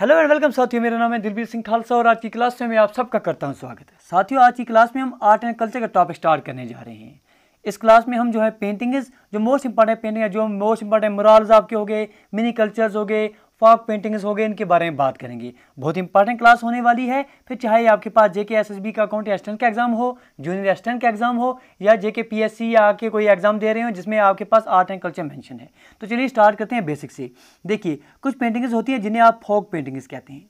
hello and welcome साथियों मेरा नाम है दिलबीर सिंह खालसा और आज की क्लास में मैं आप सबका करता हूं स्वागत है साथियों आज की क्लास में हम आर्ट एंड कल्चर का टॉपिक स्टार्ट करने जा रहे हैं इस क्लास में हम जो है पेंटिंग्स जो मोस्ट इंपॉर्टेंट पेंटिंग है जो मोस्ट इंपॉर्टेंट मुराल्स आपके हो गए मिनी कल्चर्स हो गए फॉग पेंटिंग्स हो गए इनके बारे में बात करेंगे बहुत इंपॉर्टेंट क्लास होने वाली है फिर चाहे आपके पास जेके एसएसबी का अकाउंट असिस्टेंट e का एग्जाम हो जूनियर असिस्टेंट e का एग्जाम हो या जेके पीएससी या आके कोई एग्जाम दे रहे हो जिसमें आपके पास आर्ट एंड कल्चर मैंशन है तो चलिए स्टार्ट करते हैं बेसिक से देखिए कुछ पेंटिंग्स होती हैं जिन्हें आप फॉग पेंटिंग्स कहते हैं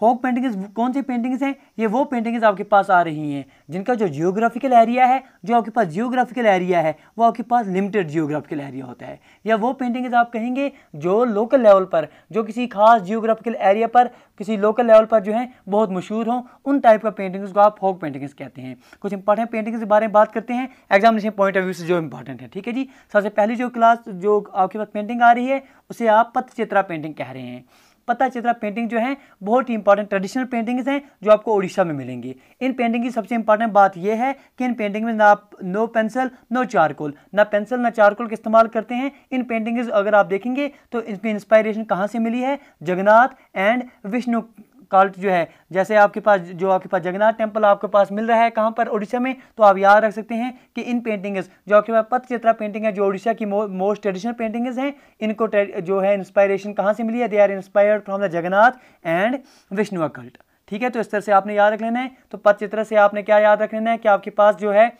फोक पेंटिंग्स कौन सी पेंटिंग्स हैं ये वो पेंटिंग्स आपके पास आ रही हैं जिनका जो जियोग्राफिकल एरिया है जो आपके पास जियोग्राफिकल एरिया है वो आपके पास लिमिटेड जियोग्राफिकल एरिया होता है या वो पेंटिंग्स आप कहेंगे जो लोकल लेवल पर जो किसी खास जियोग्राफिकल एरिया पर किसी लोकल लेवल पर जो है बहुत मशहूर हों उन टाइप का पेंटिंग्स को आप फोक पेंटिंग्स कहते हैं कुछ इंपॉर्टेंट पेंटिंग्स के बारे में बात करते हैं एग्जामिनेशन पॉइंट ऑफ व्यू से जो इंपॉर्टेंट है ठीक है जी सबसे पहली जो क्लास जो आपके पास पेंटिंग आ रही है उसे आप पत्र चित्रा पेंटिंग कह रहे हैं पता चित्रा पेंटिंग जो है बहुत ही इंपॉर्टेंट ट्रेडिशनल पेंटिंग्स हैं जो आपको उड़ीसा में मिलेंगी इन पेंटिंग की सबसे इंपॉर्टेंट बात यह है कि इन पेंटिंग में ना आप नो पेंसिल नो चारकोल ना पेंसिल ना चारकोल का इस्तेमाल करते हैं इन पेंटिंग्स अगर आप देखेंगे तो इनकी इंस्पायरेशन कहाँ से मिली है जगन्नाथ एंड विष्णु कल्ट जो है जैसे आपके पास जो आपके पास जगन्नाथ टेम्पल आपके पास मिल रहा है कहाँ पर उड़ीसा में तो आप याद रख सकते हैं कि इन पेंटिंग्स जो आपके पास पथचित्रा पेंटिंग है जो उड़ीसा की मोस्ट ट्रेडिशनल पेंटिंग्स हैं इनको जो है इंस्पायरेशन कहाँ से मिली है they are inspired from the Jagannath and Vishnu occult ठीक है तो इस तरह से आपने याद रख लेना है तो पथचित्रा से आपने क्या याद रख लेना है कि आपके पास जो है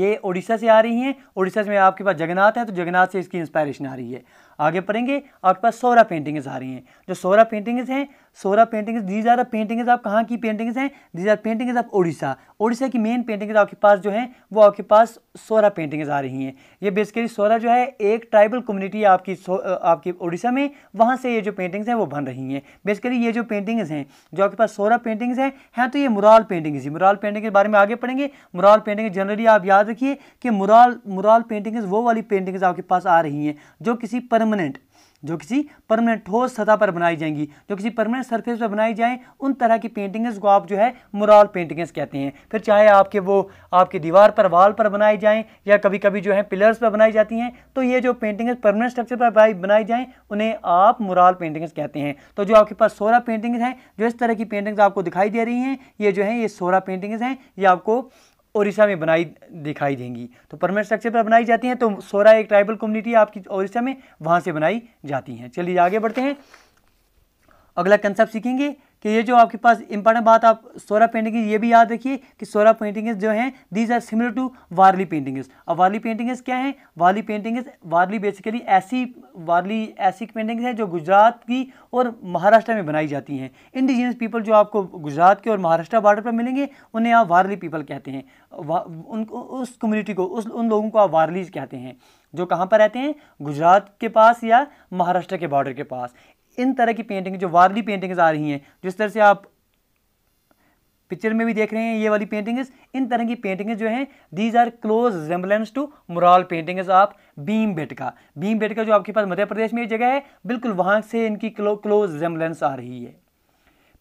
ये उड़ीसा से आ रही हैं उड़ीसा में आपके पास जगन्नाथ है तो जगन्नाथ से इसकी इंस्पायरेशन आ रही है आगे पढ़ेंगे आपके पास सोलह पेंटिंग्स आ रही हैं जो सोलह पेंटिंग्स हैं सोलह पेंटिंग्स दी ज्यादा पेंटिंग्स आप कहाँ की पेंटिंग्स हैं दी ज़्यादा पेंटिंग्स ऑफ ओडिशा ओडिशा की मेन पेंटिंग्स आपके पास जो हैं वो आपके पास सोलह पेंटिंग्स आ रही हैं ये बेसिकली सोलह जो है एक ट्राइबल कम्युनिटी आपकी आपकी ओडिशा में वहाँ से ये जो पेंटिंग्स हैं वो बन रही हैं बेसिकली ये जो पेंटिंग्स हैं जो आपके पास सोलह पेंटिंग्स हैं हैं तो ये मुराल पेंटिंग्स ही मुराल पेंटिंग के बारे में आगे पढ़ेंगे मुराल पेंटिंग जनरली आप याद रखिए कि मुराल मुराल पेंटिंग्स वो वाली पेंटिंग्स आपके पास आ रही हैं जो किसी पर परमानेंट जो किसी परमानेंट ठोस सतह पर बनाई जाएंगी जो किसी परमानेंट सरफेस पर बनाई जाएं उन तरह की पेंटिंग्स को आप जो है मुराल पेंटिंग्स कहते हैं फिर चाहे आपके वो आपकी दीवार पर वाल पर बनाई जाएं या कभी कभी जो है पिलर्स पर बनाई जाती हैं तो ये जो पेंटिंग्स परमानेंट स्ट्रक्चर पर बनाई जाएँ उन्हें आप मुराल पेंटिंग्स कहते हैं तो जो आपके पास सोलह पेंटिंग्स हैं जो इस तरह की पेंटिंग्स आपको दिखाई दे रही हैं ये जो है ये सोलह पेंटिंग्स हैं ये आपको ओडिशा में बनाई दिखाई देंगी तो परमानेंट स्ट्रक्चर पर बनाई जाती हैं तो सोरा एक ट्राइबल कम्युनिटी आपकी ओडिशा में वहाँ से बनाई जाती हैं चलिए आगे बढ़ते हैं अगला कंसेप्ट सीखेंगे कि ये जो आपके पास इंपॉर्टेंट बात आप सोरा पेंटिंग ये भी याद रखिए कि सोरा पेंटिंग्स जो हैं these are similar to Warli painting अब वार्ली पेंटिंग क्या हैं वार्ली पेंटिंग वार्ली बेसिकली ऐसी वार्ली ऐसी पेंटिंग्स हैं जो गुजरात की और महाराष्ट्र में बनाई जाती हैं इंडिजीनियस पीपल जो आपको गुजरात के और महाराष्ट्र बॉर्डर पर मिलेंगे उन्हें आप वार्ली पीपल कहते हैं उनको उस कम्युनिटी को उस उन लोगों को आप वार्लीज कहते हैं जो कहाँ पर रहते हैं गुजरात के पास या महाराष्ट्र के बॉर्डर के पास इन तरह की पेंटिंग जो वारली पेंटिंग्स आ रही हैं जिस तरह से आप पिक्चर में भी देख रहे हैं ये वाली पेंटिंग्स इन तरह की पेंटिंग्स जो हैं these are close resemblance to mural paintings of Bhimbetka Bhimbetka जो आपके पास मध्य प्रदेश में एक जगह है बिल्कुल वहाँ से इनकी क्लो क्लोज रेम्बलेंस आ रही है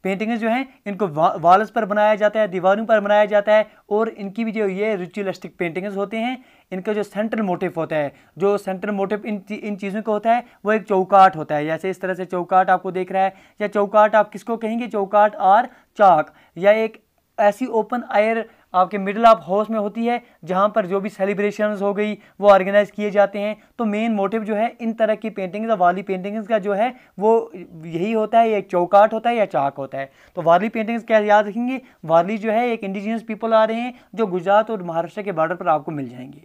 पेंटिंग्स जो हैं इनको वॉल्स पर बनाया जाता है दीवारों पर बनाया जाता है और इनकी भी जो ये रिचुअलिस्टिक पेंटिंग्स होते हैं इनका जो सेंट्रल मोटिव होता है जो सेंट्रल मोटिव इन इन चीज़ों का होता है वो एक चौकाट होता है जैसे इस तरह से चौकाट आपको देख रहा है या चौकाट आप किसको कहेंगे चौकाट आर चाक या एक ऐसी ओपन आयर आपके मिडल ऑफ हाउस में होती है जहाँ पर जो भी सेलिब्रेशन हो गई वो ऑर्गेनाइज किए जाते हैं तो मेन मोटिव जो है इन तरह की पेंटिंग्स और वाली पेंटिंग्स का जो है वो यही होता है एक चौकाट होता है या चाक होता है तो वाली पेंटिंग्स क्या याद रखेंगे वाली जो है एक इंडिजिनियस पीपल आ रहे हैं जो गुजरात और महाराष्ट्र के बॉर्डर पर आपको मिल जाएंगे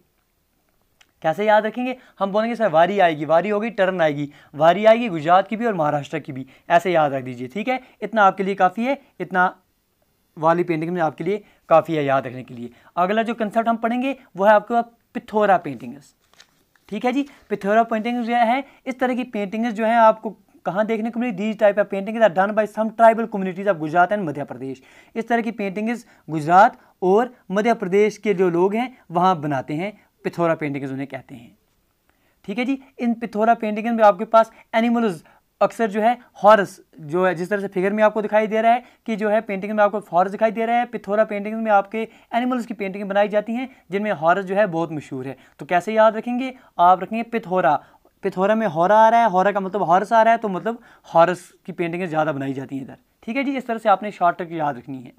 कैसे याद रखेंगे हम बोलेंगे सर वारी आएगी वारी होगी टर्न आएगी वारी आएगी गुजरात की भी और महाराष्ट्र की भी ऐसे याद रख दीजिए ठीक है इतना आपके लिए काफ़ी है इतना वाली पेंटिंग में आपके लिए काफ़ी है याद रखने के लिए अगला जो कंसेप्ट हम पढ़ेंगे वो है आपके पिथौरा पेंटिंग्स ठीक है जी पिथौरा पेंटिंग्स जो है इस तरह की पेंटिंग्स जो है आपको कहाँ देखने को मिली these type of paintings are done by some tribal communities of Gujarat and Madhya Pradesh इस तरह की पेंटिंग्स गुजरात और मध्य प्रदेश के जो लोग हैं वहाँ बनाते हैं पिथौरा पेंटिंग्स उन्हें कहते हैं ठीक है जी इन पिथौरा पेंटिंग में आपके पास एनिमल्स अक्सर जो है हॉर्स जो है जिस तरह से फिगर में आपको दिखाई दे रहा है कि जो है पेंटिंग में आपको हॉर्स दिखाई दे रहा है पिथोरा पेंटिंग में आपके एनिमल्स की पेंटिंग बनाई जाती हैं जिनमें हॉर्स जो है बहुत मशहूर है तो कैसे याद रखेंगे आप रखेंगे पिथोरा पिथोरा में हॉरा आ रहा है हॉरा का मतलब हॉर्स आ रहा है तो मतलब हॉर्स की पेंटिंगें ज़्यादा बनाई जाती हैं इधर ठीक है जी इस तरह से आपने शॉर्ट ट्रिक याद रखनी है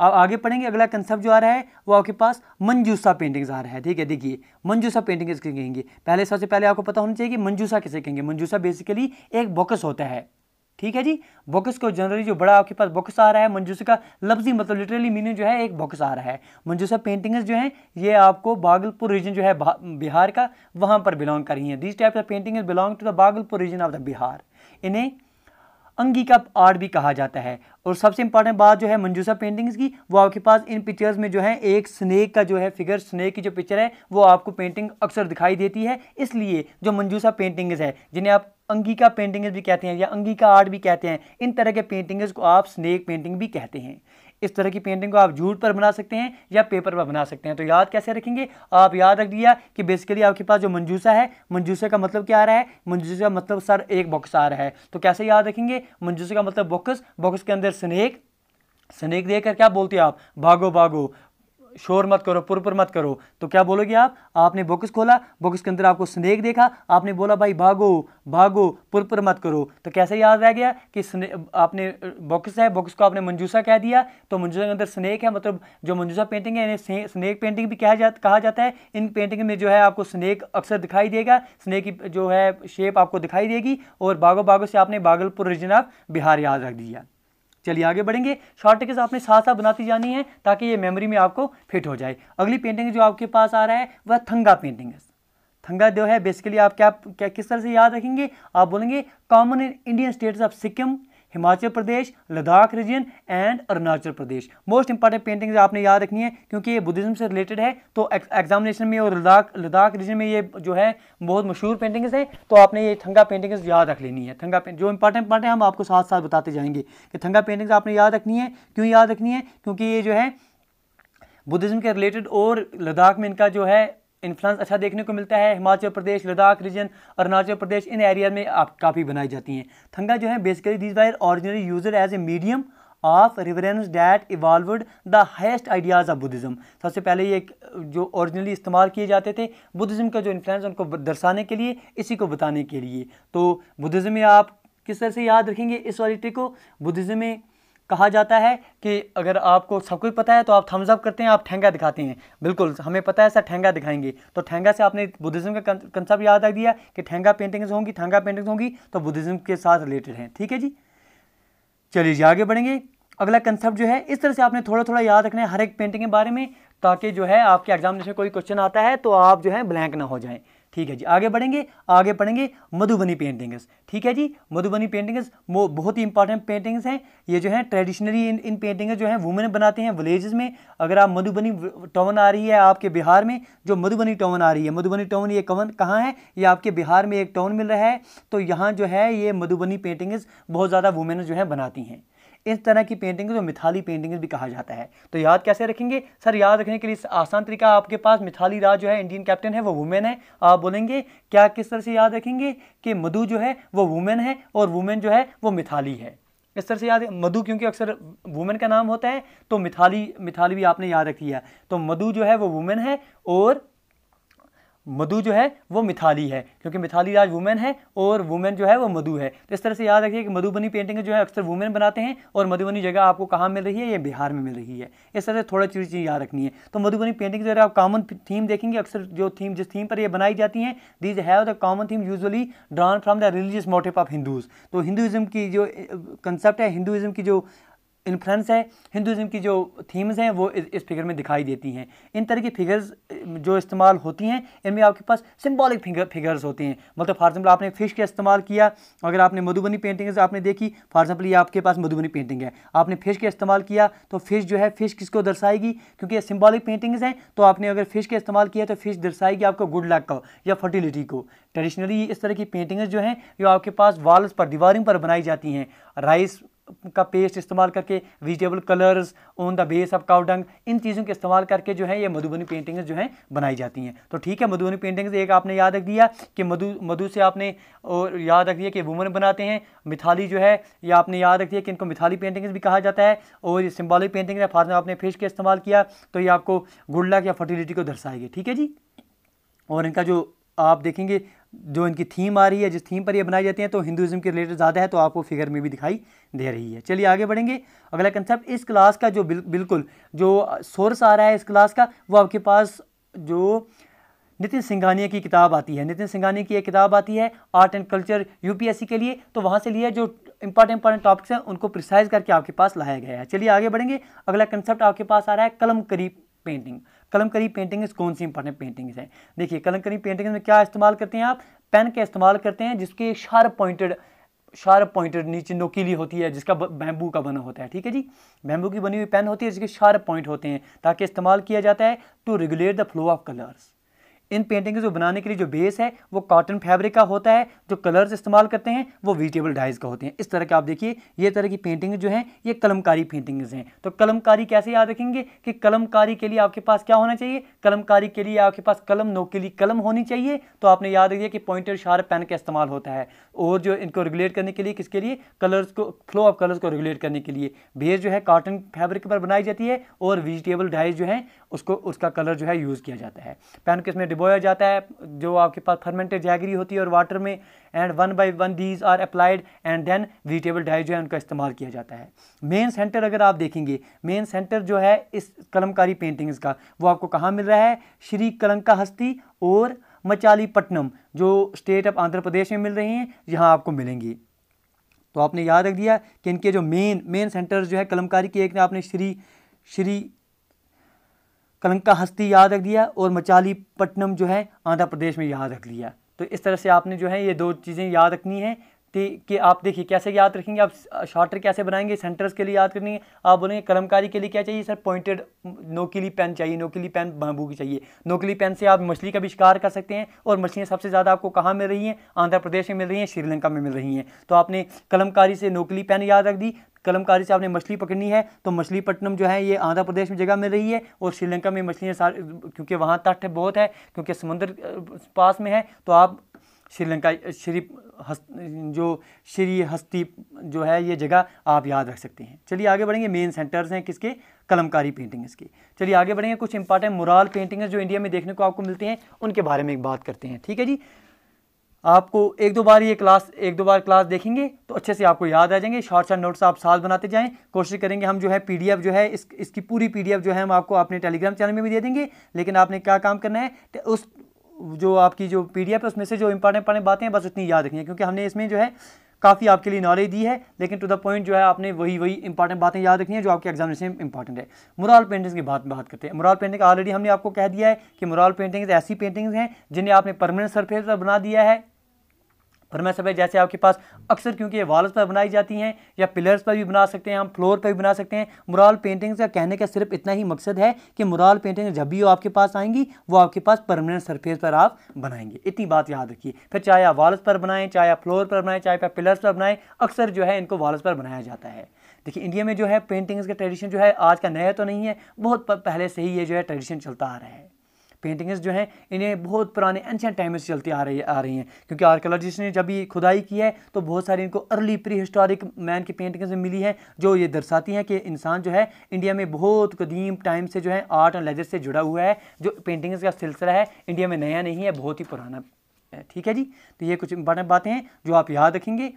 आप आगे पढ़ेंगे अगला कंसेप्ट जो आ रहा है वो आपके पास मंजूसा पेंटिंग्स आ रहा है ठीक है देखिए मंजूसा पेंटिंग किसके कहेंगे पहले सबसे पहले आपको पता होना चाहिए कि मंजूसा किसे कहेंगे मंजूसा बेसिकली एक बॉक्स होता है ठीक है जी बॉक्स को जनरली जो बड़ा आपके पास बॉक्स मतलब आ रहा है मंजूसा का लफ्जी मतलब लिटरली मीनिंग जो है एक बॉक्स आ रहा है मंजूसा पेंटिंग्स जो हैं ये आपको बागलपुर रीजन जो है बिहार का वहाँ पर बिलोंग कर रही हैं these types of paintings belong to the Bhagalpur region of the Bihar इन्हें अंगी का आर्ट भी कहा जाता है और सबसे इंपॉर्टेंट बात जो है मंजूसा पेंटिंग्स की वो आपके पास इन पिक्चर्स में जो है एक स्नेक का जो है फिगर स्नेक की जो पिक्चर है वो आपको पेंटिंग अक्सर दिखाई देती है इसलिए जो मंजूसा पेंटिंग्स है जिन्हें आप अंगिका पेंटिंग्स भी कहते हैं या अंगिका आर्ट भी कहते हैं इन तरह के पेंटिंग्स को आप स्नेक पेंटिंग भी कहते हैं इस तरह की पेंटिंग को आप जूट पर बना सकते हैं या पेपर पर बना सकते हैं तो याद कैसे रखेंगे आप याद रख दिया कि बेसिकली आपके पास जो मंजूसा है मंजूसा का मतलब क्या आ रहा है मंजूसा का मतलब सर एक बॉक्स आ रहा है तो कैसे याद रखेंगे मंजूसा का मतलब बॉक्स बॉक्स के अंदर स्नेक स्नेक देखकर क्या बोलते हैं आप भागो भागो शोर मत करो पुरपुर मत करो तो क्या बोलोगे आप आपने बॉक्स खोला बॉक्स के अंदर आपको स्नेक देखा आपने बोला भाई भागो भागो पुरपुर मत करो तो कैसे याद रह गया कि आपने बॉक्स है बॉक्स को आपने मंजूसा कह दिया तो मंजूसा के अंदर स्नेक है मतलब जो मंजूसा पेंटिंग है इन्हें स्नेक पेंटिंग भी कहा जा कहा जाता है इन पेंटिंग में जो है आपको स्नेक अक्सर दिखाई देगा स्नेक की जो है शेप आपको दिखाई देगी और भागो भागो से आपने भागलपुर रीजन ऑफ बिहार याद रख दिया चलिए आगे बढ़ेंगे शॉर्ट टिकट आपने साथ साथ बनाती जानी है ताकि ये मेमोरी में आपको फिट हो जाए अगली पेंटिंग जो आपके पास आ रहा है वह थंगा पेंटिंग है थंगा जो है बेसिकली आप क्या क्या किस तरह से याद रखेंगे आप बोलेंगे common in Indian states of Sikkim Himachal Pradesh Ladakh region and Arunachal Pradesh most important paintings आपने याद रखनी है क्योंकि ये बुद्धिज्म से रिलेटेड है तो एग्जामिनेशन में और लद्दाख लद्दाख रीजन में ये जो है बहुत मशहूर पेंटिंग्स हैं तो आपने ये थंगा पेंटिंग्स याद रख लेनी है थंगा जो इंपॉर्टेंट पार्ट है हम आपको साथ साथ बताते जाएंगे कि थंगा पेंटिंग्स आपने याद रखनी है क्यों याद रखनी है क्योंकि ये जो है बुद्धिज़्म के रिलेटेड और लद्दाख में इनका जो है इन्फ्लुएंस अच्छा देखने को मिलता है हिमाचल प्रदेश लद्दाख रीजन अरुणाचल प्रदेश इन एरिया में आप काफ़ी बनाई जाती हैं थंगा जो है basically this were originally use as a medium of reverence that evolved the highest ideas of Buddhism सबसे पहले ये जो ओरिजिनली इस्तेमाल किए जाते थे बुद्धिज़्म का जो इन्फ्लुएंस उनको दर्शाने के लिए इसी को बताने के लिए तो बुद्धिज़्म में आप किस तरह से याद रखेंगे इस वाली ट्रिक को बुद्धिज़्म में कहा जाता है कि अगर आपको सब कुछ पता है तो आप थम्स अप करते हैं आप ठेंगा दिखाते हैं बिल्कुल हमें पता है सर ठेंगा दिखाएंगे तो ठेंगा से आपने बुद्धिज्म का कंसेप्ट याद रख दिया कि ठेंगा पेंटिंग्स होंगी ठेंगा पेंटिंग्स होंगी तो बुद्धिज्म के साथ रिलेटेड हैं ठीक है जी चलिए आगे बढ़ेंगे अगला कंसेप्ट जो है इस तरह से आपने थोड़ा थोड़ा याद रखना है हर एक पेंटिंग के बारे में ताकि जो है आपके एग्जामिनेशन कोई क्वेश्चन आता है तो आप जो है ब्लैंक ना हो जाएं ठीक है जी आगे बढ़ेंगे आगे पढ़ेंगे मधुबनी पेंटिंग्स ठीक है जी मधुबनी पेंटिंग्स बहुत ही इंपॉर्टेंट पेंटिंग्स हैं ये जो है ट्रेडिशनली इन इन पेंटिंग्स जो है वुमेन बनाते हैं विलेजेस में अगर आप मधुबनी टाउन आ रही है आपके बिहार में जो मधुबनी टाउन आ रही है मधुबनी टाउन ये कवन कहाँ है ये आपके बिहार में एक टाउन मिल रहा है तो यहाँ जो है ये मधुबनी पेंटिंग्स बहुत ज़्यादा वुमेन जो है बनाती हैं इस तरह की पेंटिंग को मिथाली पेंटिंग्स भी कहा जाता है तो याद कैसे रखेंगे सर याद रखने के लिए आसान तरीका आपके पास मिथाली राज जो है इंडियन कैप्टन है वो वुमेन है आप बोलेंगे क्या किस तरह से याद रखेंगे कि मधु जो है वो वुमेन है और वुमेन जो है वो मिथाली है इस तरह से याद मधु क्योंकि अक्सर वुमेन का नाम होता है तो मिथाली मिथाली भी आपने याद रख लिया तो मधु जो है वो वुमेन है और मधु जो है वो मिथाली है क्योंकि मिथाली राज वुमेन है और वुमेन जो है वो मधु है तो इस तरह से याद रखिए कि मधुबनी पेंटिंग जो है अक्सर वुमेन बनाते हैं और मधुबनी जगह आपको कहाँ मिल रही है ये बिहार में मिल रही है इस तरह से थोड़ा चीज़ चीज़ याद रखनी है तो मधुबनी पेंटिंग जो है आप कॉमन थीम देखेंगे अक्सर जो थीम जिस थीम पर यह बनाई जाती है these have the common theme usually drawn from the religious motive of Hindus तो हिंदुज़म की जो कंसेप्ट है हिंदुज़म की जो इन्फ्लुएंस है हिंदुज़म की जो थीम्स हैं वो इस फिगर में दिखाई देती हैं इन तरह की फिगर्स जो इस्तेमाल होती हैं इनमें आपके पास सिम्बॉलिक फिगर फिगर्स होते हैं मतलब फॉर एग्जाम्पल आपने फ़िश का इस्तेमाल किया अगर आपने मधुबनी पेंटिंग्स आपने देखी फॉर एग्जाम्पल ये आपके पास मधुबनी पेंटिंग है आपने फ़िश का इस्तेमाल किया तो फ़िश जो है फ़िश किसको दर्शाएगी क्योंकि सिम्बॉलिक पेंटिंग्स हैं तो आपने अगर फ़िश का इस्तेमाल किया तो फ़िश दर्शाएगी आपको गुड लक को या फर्टिलिटी को ट्रेडिशनली इस तरह की पेंटिंग्स जो हैं जो आपके पास वाल्स पर दीवारों पर बनाई जाती हैं राइस का पेस्ट इस्तेमाल करके vegetable colours on the base of cow dung इन चीज़ों के इस्तेमाल करके जो है ये मधुबनी पेंटिंग्स जो हैं बनाई जाती हैं तो ठीक है मधुबनी पेंटिंग्स एक आपने याद रख दिया कि मधु मधु से आपने और याद रख दिया कि वुमन बनाते हैं मिथाली जो है ये आपने याद रख दिया कि इनको मिथाली पेंटिंग्स भी कहा जाता है और ये सिम्बॉलिक पेंटिंग्स है फार्म आपने फिश का इस्तेमाल किया तो ये आपको गुड लक या फर्टिलिटी को दर्शाएगी ठीक है जी और इनका जो आप देखेंगे जो इनकी थीम आ रही है जिस थीम पर ये बनाई जाती हैं तो हिंदुज़म के रिलेटेड ज़्यादा है तो आपको फिगर में भी दिखाई दे रही है चलिए आगे बढ़ेंगे अगला कंसेप्ट इस क्लास का जो बिल, बिल्कुल जो सोर्स आ रहा है इस क्लास का वो आपके पास जो नितिन सिंघानिया की किताब आती है नितिन सिंघानिया की एक किताब आती है आर्ट एंड कल्चर यूपीएससी के लिए तो वहाँ से लिया जो इंपॉर्टेंट इंपॉर्टेंट टॉपिक्स हैं उनको प्रिसाइज करके आपके पास लाया गया है चलिए आगे बढ़ेंगे अगला कंसेप्ट आपके पास आ रहा है कलम करीब पेंटिंग कलमकरी पेंटिंग्स कौन सी इंपॉर्टेंट पेंटिंग्स हैं देखिए कलमकरी पेंटिंग्स में क्या इस्तेमाल करते हैं आप पेन का इस्तेमाल करते हैं जिसके शार्प पॉइंटेड शार्प पॉइंटेड नीचे नोकीली होती है जिसका बैम्बू का बना होता है ठीक है जी बैम्बू की बनी हुई पेन होती है जिसके शार्प पॉइंट होते हैं ताकि इस्तेमाल किया जाता है to regulate the flow of colours in painting को जो बनाने के लिए जो बेस है वो कॉटन फैब्रिक का होता है जो कलर्स इस्तेमाल करते हैं वो वेजिटेबल डाइज का होते हैं इस तरह के आप देखिए ये तरह की पेंटिंग जो हैं ये कलमकारी पेंटिंग्स हैं तो कलमकारी कैसे याद रखेंगे कि कलमकारी के लिए आपके पास क्या होना चाहिए कलमकारी के लिए आपके पास कलम नोकेली कलम होनी चाहिए तो आपने याद रखिए कि पॉइंटर शार्प पेन का इस्तेमाल होता है और जो इनको रेगुलेट करने के लिए किसके लिए कलर्स को फ्लो ऑफ कलर्स को रेगुलेट करने के लिए भेज जो है कॉटन फैब्रिक पर बनाई जाती है और वेजिटेबल डाइज जो है उसको उसका कलर जो है यूज़ किया जाता है पैन को इसमें डिबोया जाता है जो आपके पास फर्मेंटेड जैगरी होती है और वाटर में and one by one these are applied and then vegetable dyes जो है उनका इस्तेमाल किया जाता है मेन सेंटर अगर आप देखेंगे मेन सेंटर जो है इस कलमकारी पेंटिंग्स का वो आपको कहाँ मिल रहा है श्री कलंका हस्ती और मचालीपट्टनम जो स्टेट ऑफ आंध्र प्रदेश में मिल रही हैं यहाँ आपको मिलेंगी तो आपने याद रख दिया कि इनके जो मेन मेन सेंटर्स जो है कलमकारी के एक ने आपने श्री श्री कलंका हस्ती याद रख दिया और मचालीपट्टनम जो है आंध्र प्रदेश में याद रख लिया तो इस तरह से आपने जो है ये दो चीज़ें याद रखनी है कि आप देखिए कैसे याद रखेंगे आप शार्टर कैसे बनाएंगे सेंटर्स के लिए याद है आप बोलेंगे कलमकारी के लिए क्या चाहिए सर पॉइंटेड नोकीली पेन चाहिए नोकीली पेन बम्बू की चाहिए नोकीली पेन से आप मछली का भी शिकार कर सकते हैं और मछलियाँ सबसे ज़्यादा आपको कहाँ मिल रही हैं आंध्र प्रदेश में मिल रही हैं श्रीलंका में मिल रही हैं तो आपने कलमकारी से नोकली पेन याद रख दी कलमकारी से आपने मछली पकड़नी है तो मछली पट्टनम जो है ये आंध्र प्रदेश में जगह मिल रही है और श्रीलंका में मछलियाँ क्योंकि वहाँ तट बहुत है क्योंकि समुद्र पास में है तो आप श्रीलंका श्री हस्त जो श्री हस्ती जो है ये जगह आप याद रख सकते हैं चलिए आगे बढ़ेंगे मेन सेंटर्स हैं किसके कलमकारी पेंटिंग्स के चलिए आगे बढ़ेंगे कुछ इंपॉर्टेंट मुराल पेंटिंग्स जो इंडिया में देखने को आपको मिलते हैं उनके बारे में एक बात करते हैं ठीक है जी आपको एक दो बार ये क्लास एक दो बार क्लास देखेंगे तो अच्छे से आपको याद आ जाएंगे शॉर्ट शॉर्ट नोट्स आप साथ बनाते जाएं कोशिश करेंगे हम जो है पीडीएफ जो है इस इसकी पूरी पीडीएफ जो है हम आपको अपने टेलीग्राम चैनल में भी दे देंगे लेकिन आपने क्या काम करना है तो उस जो आपकी जो पी है उसमें से जो इंपॉर्टेंट इंपॉर्टेंट बातें हैं बस उतनी याद रखनी है क्योंकि हमने इसमें जो है काफ़ी आपके लिए नॉलेज दी है लेकिन टू द पॉइंट जो है आपने वही वही इंपॉर्टेंट बातें याद रखनी है जो आपके एग्जामिनेशन इंपॉर्टेंट है मुराल पेंटिंग्स की बात बात करते हैं मुराल पेंटिंग ऑलरेडी हमने आपको कह दिया है कि मुराल पेंटिंग्स ऐसी पेंटिंग्स हैं जिन्हें आपने परमानेंट सरफेस पर बना दिया है मैं सब जैसे आपके पास अक्सर क्योंकि ये वॉल्स पर बनाई जाती हैं या पिलर्स पर भी बना सकते हैं हम फ्लोर पर भी बना सकते हैं मुराल पेंटिंग्स का कहने का सिर्फ इतना ही मकसद है कि मुराल पेंटिंग जब भी वो आपके पास आएंगी वो आपके पास परमानेंट सरफेस पर आप बनाएंगे इतनी बात याद रखिए फिर चाहे आप वॉल्स पर बनाएं चाहे आप फ्लोर पर बनाएं चाहे आप पिलर्स पर बनाएं अक्सर जो है इनको वॉल्स पर बनाया जाता है देखिए इंडिया में जो है पेंटिंग्स का ट्रेडिशन जो है आज का नया तो नहीं है बहुत पहले से ही ये जो है ट्रेडिशन चलता आ रहा है पेंटिंग्स जो हैं इन्हें बहुत पुराने एंशियंट टाइम से चलती आ रही आ रही हैं क्योंकि आर्कोलॉजिस्ट ने जब ये खुदाई की है तो बहुत सारी इनको अर्ली प्री हिस्टोरिक मैन की पेंटिंग्स में मिली हैं जो ये दर्शाती हैं कि इंसान जो है इंडिया में बहुत कदीम टाइम से जो है आर्ट एंड लेजर से जुड़ा हुआ है जो पेंटिंग्स का सिलसिला है इंडिया में नया नहीं है बहुत ही पुराना ठीक है जी तो ये कुछ इंपॉर्टेंट बातें हैं जो आप याद रखेंगे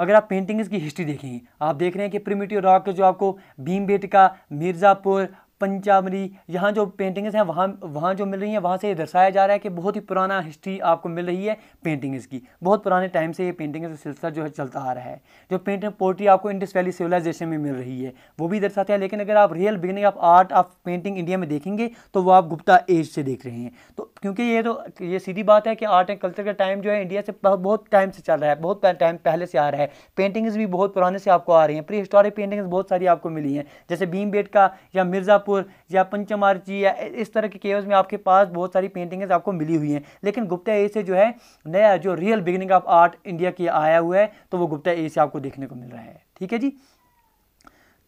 अगर आप पेंटिंग्स की हिस्ट्री देखेंगे आप देख रहे हैं कि प्रिमिटिव रॉक जो आपको भीम का मिर्ज़ापुर पंचावरी यहाँ जो पेंटिंग्स हैं वहाँ वहाँ जो मिल रही हैं वहाँ से ये दर्शाया जा रहा है कि बहुत ही पुराना हिस्ट्री आपको मिल रही है पेंटिंग्स की बहुत पुराने टाइम से ये पेंटिंग का सिलसिला जो है चलता आ रहा है जो पेंटिंग पोर्ट्री आपको इंडस वैली सिविलाइजेशन में मिल रही है वो भी दर्शाते हैं लेकिन अगर आप real beginning of art of painting India में देखेंगे तो वो आप गुप्ता एज से देख रहे हैं तो क्योंकि ये तो ये सीधी बात है कि आर्ट एंड कल्चर का टाइम जो है इंडिया से बहुत टाइम से चल रहा है बहुत टाइम पहले से आ रहा है पेंटिंग्स भी बहुत पुराने से आपको आ रही हैं प्री हिस्टोरिक पेंटिंग्स बहुत सारी आपको मिली हैं जैसे भीम बेट का या मिर्ज़ापुर ठाकुर या पंचमार्ची या इस तरह के केवस में आपके पास बहुत सारी पेंटिंग्स आपको मिली हुई हैं लेकिन गुप्ता ए से जो है नया जो real beginning of art India की आया हुआ है तो वो गुप्ता ए से आपको देखने को मिल रहा है ठीक है जी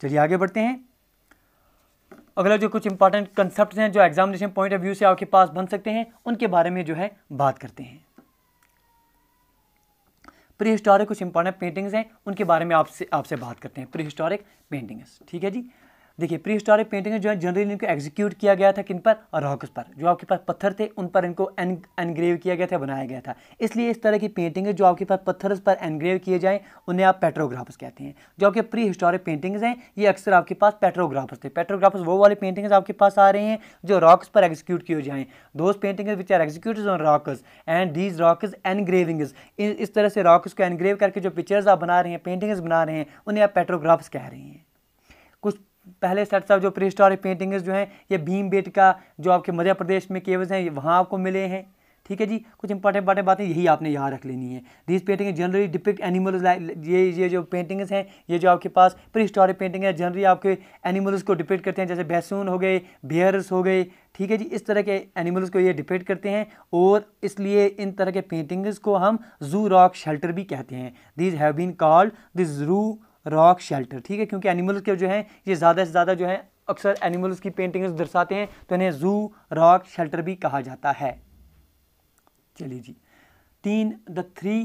चलिए आगे बढ़ते हैं अगला जो कुछ इंपॉर्टेंट कंसेप्ट हैं जो एग्जामिनेशन पॉइंट ऑफ व्यू से आपके पास बन सकते हैं उनके बारे में जो है बात करते हैं प्री हिस्टोरिक कुछ इंपॉर्टेंट पेंटिंग्स हैं उनके बारे में आपसे आपसे बात करते हैं प्री हिस्टोरिक पेंटिंग्स ठीक है जी देखिए प्री हिस्टोरिक पेंटिंग जो है जनरली इनको एग्जीक्यूट किया गया था किन पर रॉक्स पर जो आपके पास पत्थर थे उन पर इनको एनग्रेव किया गया था बनाया गया था इसलिए इस तरह की पेंटिंग जो आपके पास पत्थर पर एनग्रेव किए जाएँ उन्हें आप पेट्रोग्राफ्स कहते हैं जो आपके प्री हिस्टोरिक पेंटिंग्स हैं ये अक्सर आपके पास पेट्रोग्राफ्स थे पेट्रोग्राफ्स वो वाली पेंटिंग्स आपके पास आ रहे हैं जो रॉक्स पर एग्जीक्यूट किए जाएँ those painting which are execute on rocks and these rocks engravings इस तरह से रॉक्स को एनग्रेव करके जो पिक्चर्स आप बना रहे हैं पेंटिंग्स बना रहे हैं उन्हें आप पेट्रोग्राफ्स कह रहे हैं पहले सर साहब जो प्री हिस्टोरिक पेंटिंग्स जो हैं ये भीम बेट का जो आपके मध्य प्रदेश में केवज हैं वहाँ आपको मिले हैं ठीक है जी कुछ इंपॉर्टेंट इंपॉर्टेंट बातें यही आपने यहाँ रख लेनी है this painting generally depict animals ये ये जो पेंटिंग्स हैं ये जो आपके पास प्री हिस्टोरिक पेंटिंग है जनरली आपके एनिमल्स को डिपिक्ट करते हैं जैसे बैसून हो गए बियर्स हो गए ठीक है जी इस तरह के एनिमल्स को ये डिपिक्ट करते हैं और इसलिए इन तरह के पेंटिंग्स को हम जू रॉक शेल्टर भी कहते हैं these have been called this zoo rock shelter ठीक है क्योंकि एनिमल्स के जो है ये ज़्यादा से ज़्यादा जो है अक्सर एनिमल्स की पेंटिंग्स दर्शाते हैं तो इन्हें जू रॉक शेल्टर भी कहा जाता है चलिए जी तीन the three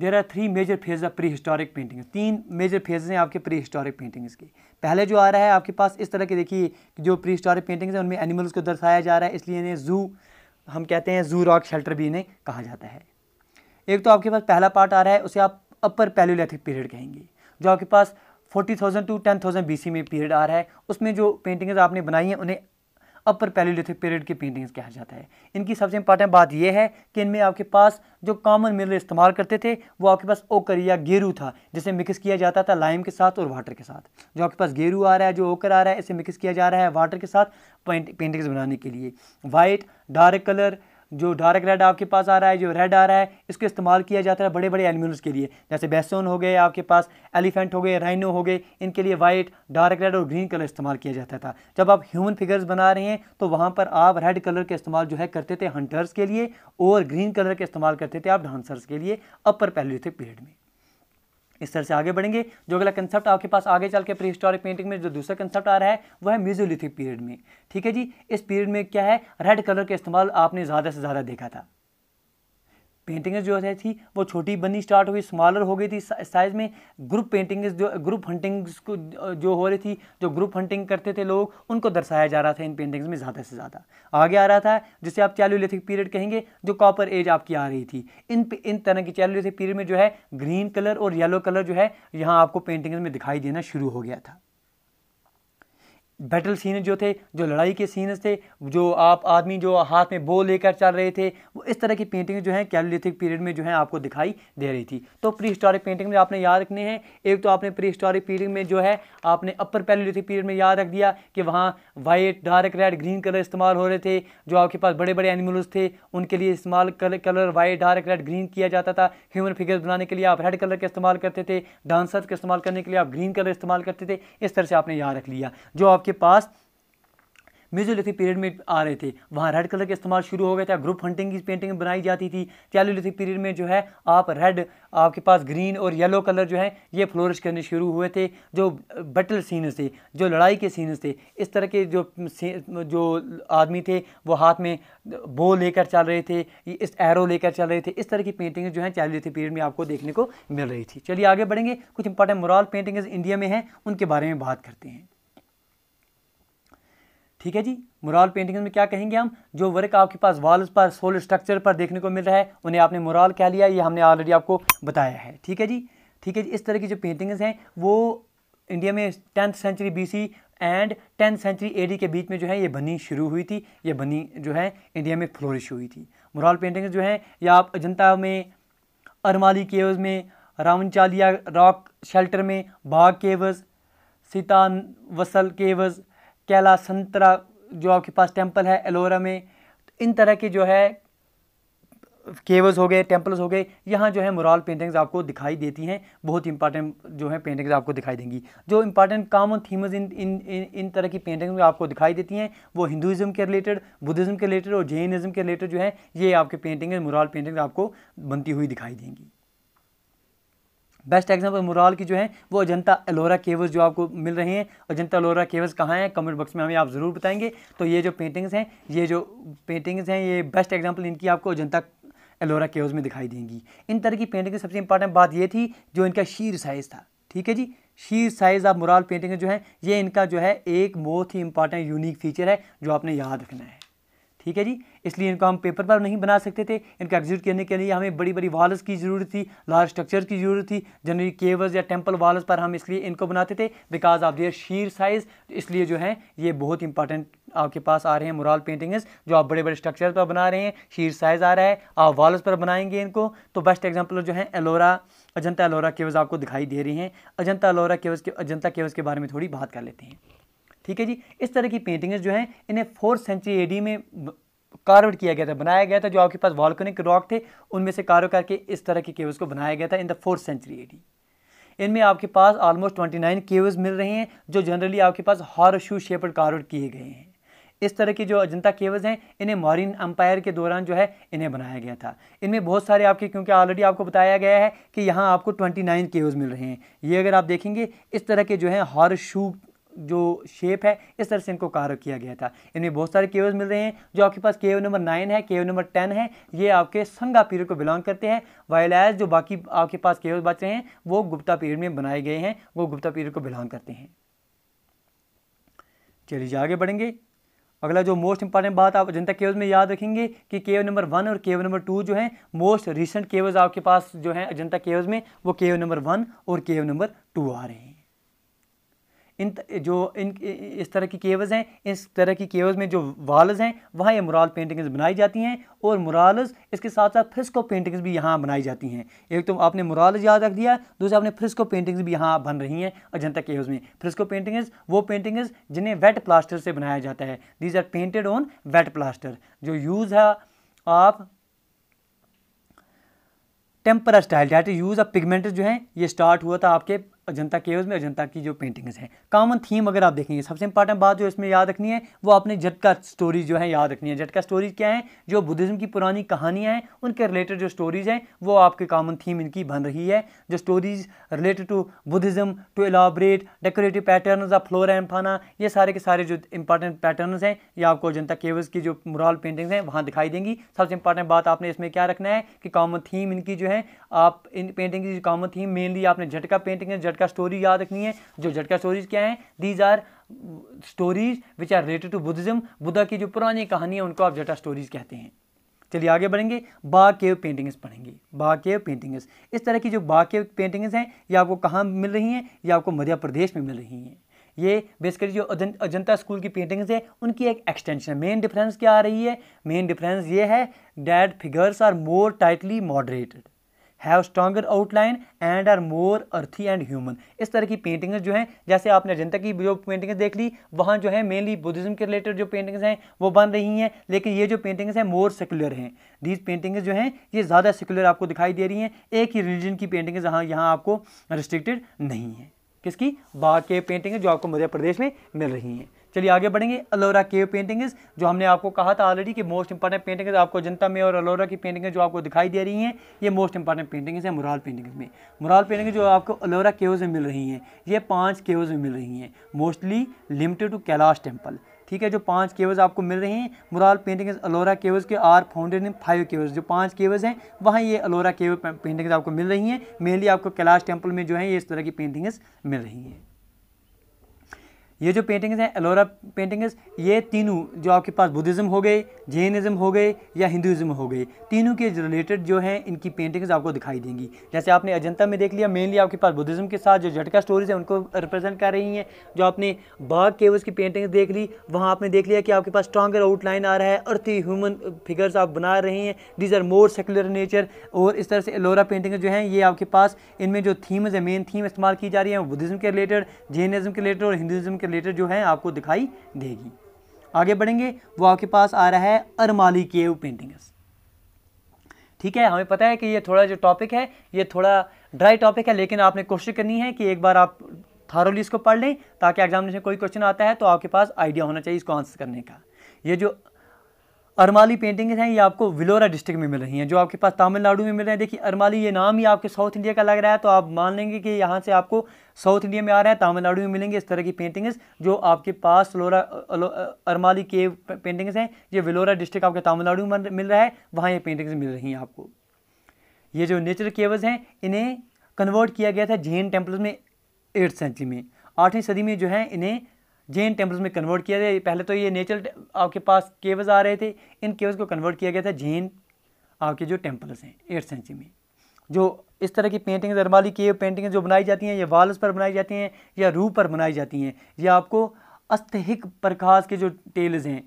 there are three major phase of prehistoric paintings तीन मेजर फेज हैं आपके प्री हिस्टोरिक पेंटिंग्स के पहले जो आ रहा है आपके पास इस तरह के देखिए जो प्री हिस्टोरिक पेंटिंग्स हैं उनमें एनिमल्स को दर्शाया जा रहा है इसलिए इन्हें जू हम कहते हैं जू रॉक शेल्टर भी इन्हें कहा जाता है एक तो आपके पास पहला पार्ट आ रहा है उसे आप अपर पैलोलैथिक पीरियड कहेंगे जो आपके पास forty thousand to ten thousand B में पीरियड आ रहा है उसमें जो पेंटिंग्स आपने बनाई हैं उन्हें अपर पैलोलिथिक पीरियड की पेंटिंग्स कहा जाता है इनकी सबसे इंपॉर्टेंट बात यह है कि इनमें आपके पास जो कॉमन मिनरल इस्तेमाल करते थे वो आपके पास ओकर या गेरू था जिसे मिक्स किया जाता था लाइम के साथ और वाटर के साथ जो आपके पास गेरू आ रहा है जो ओकर आ रहा है इसे मिक्स किया जा रहा है वाटर के साथ पेंटिंग्स बनाने के लिए वाइट डार्क कलर जो डार्क रेड आपके पास आ रहा है जो रेड आ रहा है इसको इस्तेमाल किया जाता है बड़े बड़े एनिमल्स के लिए जैसे बैसोन हो गए आपके पास एलिफेंट हो गए राइनो हो गए इनके लिए वाइट डार्क रेड और ग्रीन कलर इस्तेमाल किया जाता था जब आप ह्यूमन फिगर्स बना रहे हैं तो वहाँ पर आप रेड कलर का इस्तेमाल जो है करते थे हंटर्स के लिए और ग्रीन कलर का इस्तेमाल करते थे आप डांसर्स के लिए अपर थे पीरियड में इस तरह से आगे बढ़ेंगे जो अगला कंसेप्ट आपके पास आगे चल के प्री हिस्टोरिक पेंटिंग में जो दूसरा कंसेप्ट आ रहा है वह है म्यूजोलिथिक पीरियड में ठीक है जी इस पीरियड में क्या है रेड कलर का इस्तेमाल आपने ज़्यादा से ज़्यादा देखा था पेंटिंग्स जो है थी वो छोटी बननी स्टार्ट हुई स्मॉलर हो गई थी साइज़ में ग्रुप पेंटिंग्स जो ग्रुप हंटिंग्स को जो हो रही थी जो ग्रुप हंटिंग करते थे लोग उनको दर्शाया जा रहा था इन पेंटिंग्स में ज़्यादा से ज़्यादा आगे आ रहा था जिसे आप चैलोलिथिक पीरियड कहेंगे जो कॉपर एज आपकी आ रही थी इन इन तरह की चैलोलिथिक पीरियड में जो है ग्रीन कलर और येलो कलर जो है यहाँ आपको पेंटिंग्स में दिखाई देना शुरू हो गया था बैटल सीन जो थे जो लड़ाई के सीन्स थे जो आप आदमी जो हाथ में बो लेकर चल रहे थे वो इस तरह की पेंटिंग जो है कैलोलिथिक पीरियड में जो है आपको दिखाई दे रही थी तो प्री हिस्टोरिक पेंटिंग में आपने याद रखने हैं एक तो आपने प्री हिस्टोरिक पीरियड में जो है आपने अपर पैलोलिथिक पीरियड में याद रख दिया कि वहाँ white dark red green colour इस्तेमाल हो रहे थे जो आपके पास बड़े बड़े एनिमल्स थे उनके लिए इस्तेमाल colour white dark red green किया जाता था ह्यूमन फिगर्स बनाने के लिए आप रेड कलर का इस्तेमाल करते थे डांसर्स का इस्तेमाल करने के लिए आप ग्रीन कलर इस्तेमाल करते थे इस तरह से आपने याद रख लिया जो आपके के पास म्यूजोलिथिक पीरियड में आ रहे थे वहाँ रेड कलर का इस्तेमाल शुरू हो गया था ग्रुप हंटिंग की पेंटिंग बनाई जाती थी चैलोलिथिक पीरियड में जो है आप रेड आपके पास ग्रीन और येलो कलर जो है ये फ्लोरिश करने शुरू हुए थे जो बटल सीन्स थे जो लड़ाई के सीन्स थे इस तरह के जो जो आदमी थे वो हाथ में बो लेकर चल रहे थे इस एरो लेकर चल रहे थे इस तरह की पेंटिंग जो है चैलोलिथिक पीरियड में आपको देखने को मिल रही थी चलिए आगे बढ़ेंगे कुछ इंपॉर्टेंट मोरल पेंटिंग्स इंडिया में हैं उनके बारे में बात करते हैं ठीक है जी मुराल पेंटिंग में क्या कहेंगे हम जो वर्क आपके पास वॉल्स पर सोल स्ट्रक्चर पर देखने को मिल रहा है उन्हें आपने मुराल कह लिया ये हमने ऑलरेडी आपको बताया है ठीक है जी ठीक है जी इस तरह की जो पेंटिंग्स हैं वो इंडिया में tenth century B and tenth century AD के बीच में जो है ये बनी शुरू हुई थी ये बनी जो है इंडिया में फ्लोरिश हुई थी मुराल पेंटिंग्स जो हैं या आप अजंता में अरमाली केवस में रावनचालिया रॉक शेल्टर में बाघ केवस सीता वसल केवज़ केला संतरा जो आपके पास टेम्पल है एलोरा में इन तरह के जो है केवस हो गए टेम्पल्स हो गए यहाँ जो है मुराल पेंटिंग्स आपको दिखाई देती हैं बहुत इंपॉर्टेंट जो है पेंटिंग्स आपको दिखाई देंगी जो इंपॉर्टेंट कामन थीम्स इन इन इन इन तरह की पेंटिंग्स में आपको दिखाई देती हैं वो हिंदुज़म के रिलेटेड बुद्धिज़्म के रिलेटेड और जैनिज़म के रिलेटेड जो है ये आपके पेंटिंग मुराल पेंटिंग्स आपको बनती हुई दिखाई देंगी बेस्ट एग्जाम्पल मुराल की जो है वो अजंता एलोरा केवस जो आपको मिल रहे हैं अजंता एलोरा केवस कहाँ हैं कमेंट बॉक्स में हमें आप ज़रूर बताएंगे तो ये जो पेंटिंग्स हैं ये जो पेंटिंग्स हैं ये बेस्ट एग्जाम्पल इनकी आपको अजंता एलोरा केवस में दिखाई देंगी इन तरह की पेंटिंग की सबसे इंपॉर्टेंट बात ये थी जो इनका शीर साइज़ था ठीक है जी शीर साइज़ आप मुराल पेंटिंग जो है ये इनका जो है एक बहुत ही इंपॉर्टेंट यूनिक फीचर है जो आपने याद रखना है ठीक है जी इसलिए इनको हम पेपर पर नहीं बना सकते थे इनको एग्जीक्यूट करने के लिए हमें बड़ी बड़ी वॉल्स की ज़रूरत थी लार्ज स्ट्रक्चर की ज़रूरत थी जनरली केवल्स या टेम्पल वॉल्स पर हम इसलिए इनको बनाते थे because of their sheer size इसलिए जो है ये बहुत इंपॉर्टेंट आपके पास आ रहे हैं मुराल पेंटिंग्स जो आप बड़े बड़े स्ट्रक्चर पर बना रहे हैं शीर साइज़ आ रहा है आप वॉल्स पर बनाएंगे इनको तो बेस्ट एग्जाम्पल जो है एलोरा अजंता एलोरा केवज आपको दिखाई दे रही हैं अजंता एलोरा केवज के अजंता केवज के बारे में थोड़ी बात कर लेते हैं ठीक है जी इस तरह की पेंटिंग्स जो हैं इन्हें फोर्थ सेंचुरी एडी में कार्वेड किया गया था बनाया गया था जो आपके पास वॉल्कनिक रॉक थे उनमें से कार्व करके इस तरह के केवस को बनाया गया था in the fourth century AD इनमें आपके पास ऑलमोस्ट ट्वेंटी नाइन केव्स मिल रहे हैं जो जनरली आपके पास हॉर शू शेपर कार्वेड किए गए हैं इस तरह के जो अजंता केवज़ हैं इन्हें मॉरिन अम्पायर के दौरान जो है इन्हें बनाया गया था इनमें बहुत सारे आपके क्योंकि ऑलरेडी आपको बताया गया है कि यहाँ आपको 29 नाइन केव्स मिल रहे हैं ये अगर आप देखेंगे इस तरह के जो है हॉर शू जो शेप है इस तरह से इनको कार्व किया गया था इनमें बहुत सारे केव्स मिल रहे हैं जो आपके पास केव नंबर नाइन है केव नंबर टेन है ये आपके संगा पीरियड को बिलोंग करते हैं वाइल एज जो बाकी आपके पास केव्स बच रहे हैं वो गुप्ता पीरियड में बनाए गए हैं वो गुप्ता पीरियड को बिलोंग करते हैं चलिए आगे बढ़ेंगे अगला जो मोस्ट इंपॉर्टेंट बात आप जनता केव्स में याद रखेंगे कि केव नंबर वन और केव नंबर टू जो है मोस्ट रिसेंट केव्स आपके पास जो है अजंता केव्स में वो केव नंबर वन और केव नंबर टू आ रहे हैं इन जो इन इस तरह की केवज़ हैं इस तरह की केवज़ में जो वालज हैं वहाँ ये मुराल पेंटिंग्स बनाई जाती हैं और मुरालस इसके साथ साथ फ्रिस्को पेंटिंग्स भी यहाँ बनाई जाती हैं एक तो आपने मुरालस याद रख दिया दूसरा आपने फ्रिस्को पेंटिंग्स भी यहाँ बन रही हैं अजंता केवज़ में फ्रिस्को पेंटिंग्स वो पेंटिंग्स जिन्हें वेट प्लास्टर से बनाया जाता है these are painted on wet plaster जो यूज़ है आप tempera style that use of pigment जो हैं ये स्टार्ट हुआ था आपके अजंता केव्स में अजंता की जो पेंटिंग्स हैं कॉमन थीम अगर आप देखेंगे सबसे इंपॉर्टेंट बात जो इसमें याद रखनी है वो आपने झटका स्टोरीज जो है याद रखनी है झटका स्टोरीज क्या है जो बुद्धिज्म की पुरानी कहानियाँ हैं उनके रिलेटेड जो स्टोरीज हैं वो आपके कॉमन थीम इनकी बन रही है जो stories related to Buddhism to elaborate decorative pattern of flora and fauna ये सारे के सारे जो इंपॉर्टेंट पैटर्न हैं ये आपको अजंता केव्स की जो मुराल पेंटिंग्स हैं वहाँ दिखाई देंगी सबसे इंपॉर्टेंट बात आपने इसमें क्या रखना है कि कॉमन थीम इनकी जो है आप इन पेंटिंग की जो कॉमन थीम मेनली आपने झटका पेंटिंग है झटका झटका स्टोरी याद रखनी है जो झटका स्टोरीज क्या है these are stories which are related to Buddhism Buddha की जो पुरानी कहानी है उनको आप जटा स्टोरीज कहते हैं चलिए आगे बढ़ेंगे बा केव पेंटिंग्स पढ़ेंगे बा केव पेंटिंग्स इस तरह की जो बा केव पेंटिंग्स हैं ये आपको कहाँ मिल रही हैं ये आपको मध्य प्रदेश में मिल रही हैं ये बेसिकली जो अजंता स्कूल की पेंटिंग्स हैं उनकी एक एक्सटेंशन है मेन डिफरेंस क्या आ रही है मेन डिफरेंस ये है that figures are more tightly moderated have stronger outline and are more earthy and human इस तरह की पेंटिंग्स जो हैं जैसे आपने अजंता की जो पेंटिंग्स देख ली वहाँ जो है मेनली बुद्धिज्म के रिलेटेड जो पेंटिंग्स हैं वो बन रही हैं लेकिन ये जो पेंटिंग्स हैं मोर सेकुलर हैं दीज पेंटिंग्स जो हैं ये ज़्यादा सेकुलर आपको दिखाई दे रही हैं एक ही रिलीजन की पेंटिंग्स जहाँ यहाँ आपको रिस्ट्रिक्टेड नहीं है किसकी बाहर के पेंटिंग जो आपको मध्य प्रदेश में मिल रही हैं चलिए आगे बढ़ेंगे अलोरा केव पेंटिंग्स जो हमने आपको कहा था ऑलरेडी कि मोस्ट इंपॉर्टेंट पेंटिंग्स आपको जनता में और अलोरा की पेंटिंग जो आपको दिखाई दे रही हैं ये मोस्ट इंपॉर्टेंट पेंटिंग्स हैं मुराल पेंटिंग्स में मुराल पेंटिंग्स जो आपको अलोरा केव में मिल रही हैं ये पाँच केवज़ में मिल रही हैं mostly limited to Kailash temple ठीक है जो पांच केवज आपको मिल रहे हैं मुराल पेंटिंग्स अलोरा केवज के are founded in five caves जो पांच केवज हैं वहाँ ये अलोरा केव पेंटिंग्स आपको मिल रही हैं मेनली आपको कैलाश टेम्पल में जो है ये इस तरह की पेंटिंग्स मिल रही हैं ये जो पेंटिंग्स हैं एलोरा पेंटिंग्स ये तीनों जो आपके पास बुद्धिज़्म हो गए जैनिज़्म हो गए या हिंदुज़म हो गए तीनों के रिलेटेड जो हैं इनकी पेंटिंग्स आपको दिखाई देंगी जैसे आपने अजंता में देख लिया मेनली आपके पास बुद्धिज़्म के साथ जो झटका स्टोरीज हैं उनको रिप्रेजेंट कर रही हैं जो आपने बाघ के उसकी पेंटिंग्स देख ली वहाँ आपने देख लिया कि आपके पास स्ट्रॉगर आउटलाइन आ रहा है अर्थी ह्यूमन फिगर्स आप बना रहे हैं these are more secular nature और इस तरह से एलोरा पेंटिंग्स जो हैं ये आपके पास इनमें जो थीम्स है मेन थीम इस्तेमाल की जा रही है बुद्धिज़्म के रिलेटेड जैनिज़्म के रिलेटेड और हिंदुज़म के रिलेटेड जो है आपको दिखाई देगी आगे बढ़ेंगे वो आपके पास आ रहा है अरमाली केव पेंटिंग्स ठीक है हमें पता है कि ये थोड़ा जो टॉपिक है ये थोड़ा ड्राई टॉपिक है लेकिन आपने कोशिश करनी है कि एक बार आप थारोली इसको पढ़ लें ताकि एग्जामिनेशन कोई क्वेश्चन आता है तो आपके पास आइडिया होना चाहिए इसको आंसर करने का ये जो अरमाली पेंटिंग्स हैं ये आपको विलोरा डिस्ट्रिक्ट में मिल रही हैं जो आपके पास तमिलनाडु में मिल रहे हैं देखिए अरमाली ये नाम ही आपके साउथ इंडिया का लग रहा है तो आप मान लेंगे कि यहाँ से आपको साउथ इंडिया में आ रहे हैं तमिलनाडु में मिलेंगे इस तरह की पेंटिंग्स जो आपके पास लोरा अरमाली केव पेंटिंग्स हैं ये विलोरा डिस्ट्रिक्ट आपके तमिलनाडु में मिल रहा है वहाँ ये पेंटिंग्स मिल रही हैं आपको ये जो नेचर केवज हैं इन्हें कन्वर्ट किया गया था जैन टेम्पल्स में एट्थ सेंचुरी में आठवीं सदी में जो है इन्हें जैन टेम्पल्स में कन्वर्ट किया गया पहले तो ये नेचर आपके पास केवज आ रहे थे इन केव्स को कन्वर्ट किया गया था जैन आपके जो टेम्पल्स हैं एट्थ सेंचुरी में जो इस तरह की पेंटिंग अरमाली की पेंटिंग जो बनाई जाती हैं या वालस पर बनाई जाती हैं या रूह पर बनाई जाती हैं ये आपको अस्तहिक प्रकाश के जो टेल्स हैं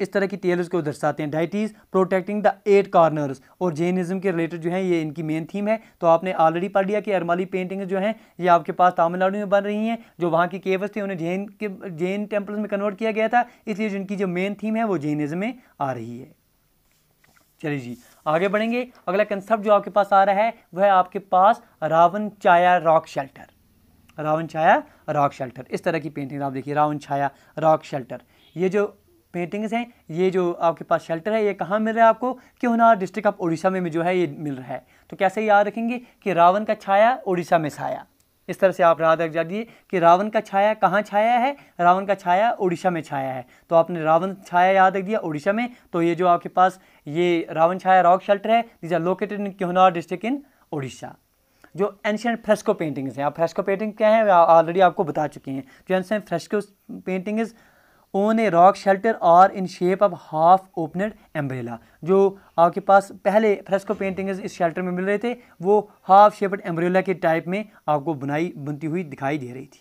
इस तरह की टेल्स को दर्शाते हैं deities protecting the eight corners और जेनिज्म के रिलेटेड जो है ये इनकी मेन थीम है तो आपने ऑलरेडी पढ़ लिया कि अरमाली पेंटिंग्स जो हैं ये आपके पास तमिलनाडु में बन रही हैं जो वहाँ की केवस थी उन्हें जैन के जैन टेम्पल्स में कन्वर्ट किया गया था इसलिए जिनकी जो मेन थीम है वो जैनिज़्म में आ रही है चलिए जी आगे बढ़ेंगे अगला कंसेप्ट जो आपके पास आ रहा है वह है आपके पास Ravan Chhaya rock shelter Ravan Chhaya rock shelter इस तरह की पेंटिंग आप देखिए रावण छाया रॉक शेल्टर ये जो पेंटिंग्स हैं ये जो आपके पास शेल्टर है ये कहाँ मिल रहा है आपको कि होनार डिस्ट्रिक्ट ऑफ उड़ीसा में जो है ये मिल रहा है तो कैसे याद रखेंगे कि रावण का छाया उड़ीसा में छाया इस तरह से आप याद रख जाइए कि रावण का छाया कहाँ छाया है रावण का छाया उड़ीसा में छाया है तो आपने रावण छाया याद रख दिया उड़ीसा में तो ये जो आपके पास ये रावण छाया रॉक शेल्टर है these are located in Keonjhar district in Orissa जो एंशियंट फ्रेस्को पेंटिंग्स हैं आप फ्रेस्को पेंटिंग क्या है ऑलरेडी आपको बता चुके हैं जो ancient fresco paintings on a rock shelter और in shape of half opened umbrella जो आपके पास पहले फ्रेस्को पेंटिंग्स इस शेल्टर में मिल रहे थे वो हाफ शेपड एम्ब्रेला के टाइप में आपको बुनाई बनती हुई दिखाई दे रही थी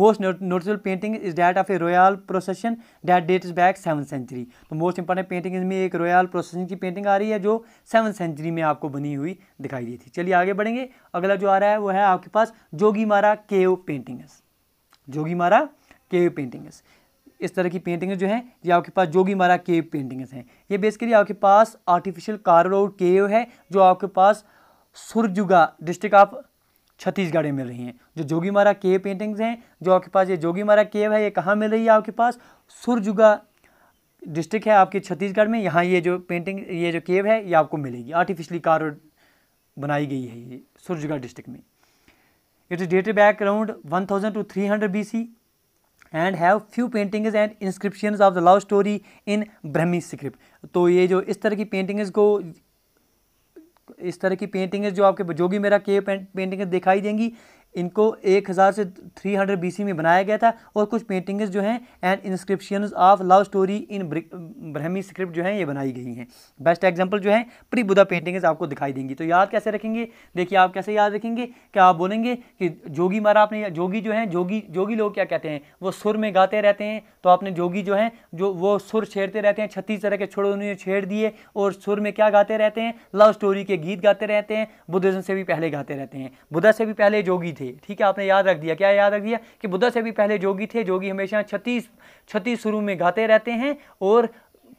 most noticeable painting is that of a royal procession that dates back seven century तो मोस्ट इंपॉर्टेंट पेंटिंग इसमें एक रॉयल प्रोसेशन की पेंटिंग आ रही है जो सेवन सेंचुरी में आपको बनी हुई दिखाई दी थी चलिए आगे बढ़ेंगे अगला जो आ रहा है वो है आपके पास जोगी मारा केव पेंटिंग्स जोगी मारा केव पेंटिंग्स इस तरह की पेंटिंग जो हैं ये आपके पास जोगी मारा केव पेंटिंग्स हैं ये बेसिकली आपके पास आर्टिफिशियल कार रोड केव है जो आपके पास सुरजुगा डिस्ट्रिक्ट ऑफ छत्तीसगढ़ में मिल रही हैं जो जोगी मारा केव पेंटिंग्स हैं जो आपके पास ये जोगी मारा केव है ये कहाँ मिल रही है आपके पास सुरजुगा डिस्ट्रिक्ट है आपके छत्तीसगढ़ में यहाँ ये जो पेंटिंग ये जो केव है ये आपको मिलेगी आर्टिफिशली रोड बनाई गई है ये सुरजुगा डिस्ट्रिक्ट में it is dated back around thousand two B C and have few paintings and inscription of the love story in Brahmi script तो ये जो इस तरह की पेंटिंग्स को इस तरह की पेंटिंग्स जो आपके भी मेरा के पेंटिंग्स दिखाई देंगी इनको 1000 से 300 हंड्रेड में बनाया गया था और कुछ पेंटिंग्स जो हैं and inscription of love story in Brahmi script जो है ये बनाई गई हैं बेस्ट एग्जाम्पल जो है प्री बुधा पेंटिंग्स आपको दिखाई देंगी तो याद कैसे रखेंगे देखिए आप कैसे याद रखेंगे क्या आप बोलेंगे कि जोगी मारा आपने जोगी जो है जोगी जोगी लोग क्या कहते हैं वो सुर में गाते रहते हैं तो आपने जोगी जो है जो वो सुर छेड़ते रहते हैं छत्तीस तरह के छोड़ उन्होंने छेड़ दिए और सुर में क्या गाते रहते हैं लव स्टोरी के गीत गाते रहते हैं बुद्धिज़्म से भी पहले गाते रहते हैं बुद्धा से भी पहले जोगी थे ठीक है आपने याद रख दिया क्या याद रख दिया कि बुद्धा से भी पहले जोगी थे जोगी हमेशा छत्तीस छत्तीस शुरू में गाते रहते हैं और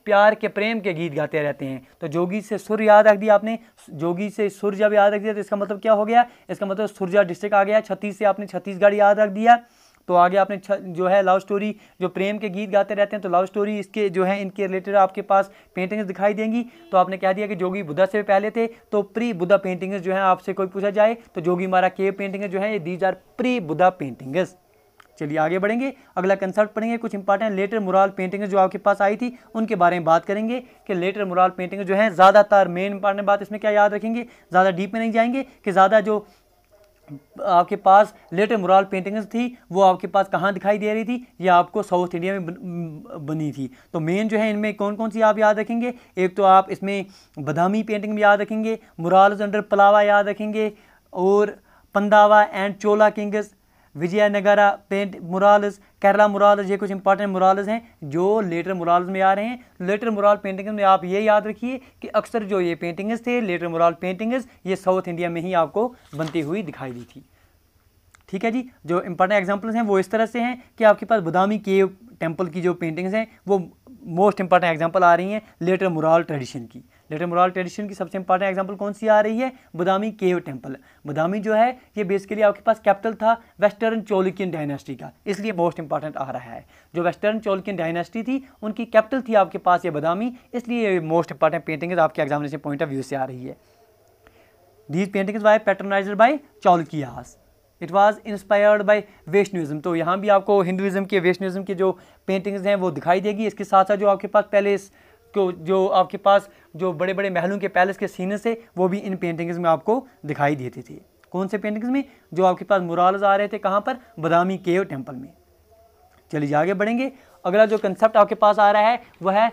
प्यार के प्रेम के गीत गाते रहते हैं तो जोगी से सुर याद रख दिया आपने जोगी से सुर जब याद रख दिया तो इसका मतलब क्या हो गया इसका मतलब सुरजा डिस्ट्रिक्ट आ गया छत्तीस से आपने छत्तीसगढ़ याद रख दिया तो आगे आपने जो है लव स्टोरी जो प्रेम के गीत गाते रहते हैं तो लव स्टोरी इसके जो है इनके रिलेटेड आपके पास पेंटिंग्स दिखाई देंगी तो आपने कह दिया कि जोगी बुद्धा से पहले थे तो प्री बुद्धा पेंटिंग्स जो है आपसे कोई पूछा जाए तो जोगी मारा के पेंटिंग्स जो है these are pre Buddha paintings चलिए आगे बढ़ेंगे अगला कंसर्ट पढ़ेंगे कुछ इंपॉर्टेंट लेटर मुराल पेंटिंग जो आपके पास आई थी उनके बारे में बात करेंगे कि लेटर मुराल पेंटिंग जो है ज़्यादातर मेन इंपॉर्टेंट बात इसमें क्या याद रखेंगे ज़्यादा डीप में नहीं जाएंगे कि ज़्यादा जो आपके पास लेटर मुराल पेंटिंग्स थी वो आपके पास कहाँ दिखाई दे रही थी ये आपको साउथ इंडिया में बनी थी तो मेन जो है इनमें कौन कौन सी आप याद रखेंगे एक तो आप इसमें बदामी पेंटिंग भी याद रखेंगे मुराल अंडर पलावा याद रखेंगे और Pandava and Chola kings Vijayanagar paint murals Kerala murals ये कुछ इंपॉर्टेंट मुरालस हैं जो लेटर मुराल में आ रहे हैं लेटर मुराल पेंटिंग्स में आप ये याद रखिए कि अक्सर जो ये पेंटिंग्स थे लेटर मुराल पेंटिंग्स ये साउथ इंडिया में ही आपको बनती हुई दिखाई दी थी ठीक है जी जो इंपॉर्टेंट एग्जाम्पल्स हैं वो इस तरह से हैं कि आपके पास बुदामी केव टेम्पल की जो पेंटिंग्स हैं वो मोस्ट इंपॉर्टेंट एग्जाम्पल आ रही हैं लेटर मुराल ट्रेडिशन की लेटर मोरल ट्रेडिशन की सबसे इंपॉर्टेंट एग्जाम्पल कौन सी आ रही है बदामी केव टेम्पल बदामी जो है ये बेसिकली आपके पास कैपिटल था वेस्टर्न चोलिकियन डायनेस्टी का इसलिए मोस्ट इंपॉर्टेंट आ रहा है जो वेस्टर्न चोलिकियन डायनेस्टी थी उनकी कैपिटल थी आपके पास ये बदामी इसलिए मोस्ट इंपॉर्टेंट पेंटिंग आपके एग्जामिनेशन पॉइंट ऑफ व्यू से आ रही है these painting by patronise by Chalukyas it was inspired by Vaishnavism तो यहाँ भी आपको हिंदुज़म के वेस्टनिज़म के जो पेंटिंग्स हैं वो दिखाई देगी इसके साथ साथ जो आपके पास पहले इस को जो आपके पास जो बड़े बड़े महलों के पैलेस के सीनस थे वो भी इन पेंटिंग्स में आपको दिखाई देती थी कौन से पेंटिंग्स में जो आपके पास मुरालज आ रहे थे कहाँ पर बदामी केव टेम्पल में चलिए आगे बढ़ेंगे अगला जो कंसेप्ट आपके पास आ रहा है वह है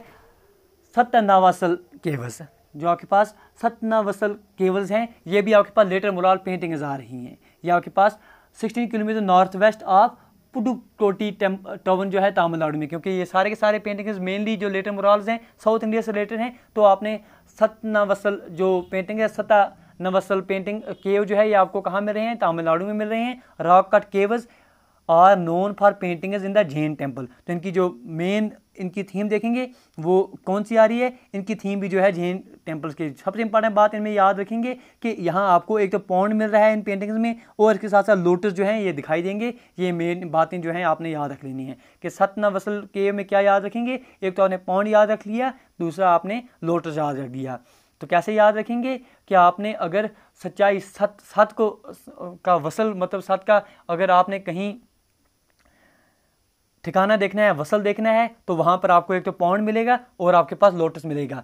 सत्यनावासल केवस जो आपके पास सत्यनावसल केवल्स हैं ये भी आपके पास लेटर मुराल पेंटिंग्स आ रही हैं ये आपके पास 16 kilometre north west of Pudukkottai town जो है तमिलनाडु में क्योंकि ये सारे के सारे पेंटिंग्स मेनली जो लेटर मुराल्स हैं साउथ इंडिया से रिलेटेड हैं तो आपने सतनावसल जो पेंटिंग है सता नवसल पेंटिंग केव जो है ये आपको कहाँ मिल रहे हैं तमिलनाडु में मिल रहे हैं rock cut caves are known for paintings in the Jain temple तो इनकी जो मेन इनकी थीम देखेंगे वो कौन सी आ रही है इनकी थीम भी जो है जैन टेम्पल्स की सबसे इंपॉर्टेंट बात इनमें याद रखेंगे कि यहाँ आपको एक तो पॉन्ड मिल रहा है इन पेंटिंग्स में और इसके साथ साथ लोटस जो है ये दिखाई देंगे ये मेन बातें जो हैं आपने याद रख लेनी है कि सतना वसल के में क्या याद रखेंगे एक तो आपने पॉन्ड याद रख लिया दूसरा आपने लोटस याद रख लिया तो कैसे याद रखेंगे कि आपने अगर सच्चाई सत सत को का वसल मतलब सत का अगर आपने कहीं ठिकाना देखना है वसल देखना है तो वहाँ पर आपको एक तो पौंड मिलेगा और आपके पास लोटस मिलेगा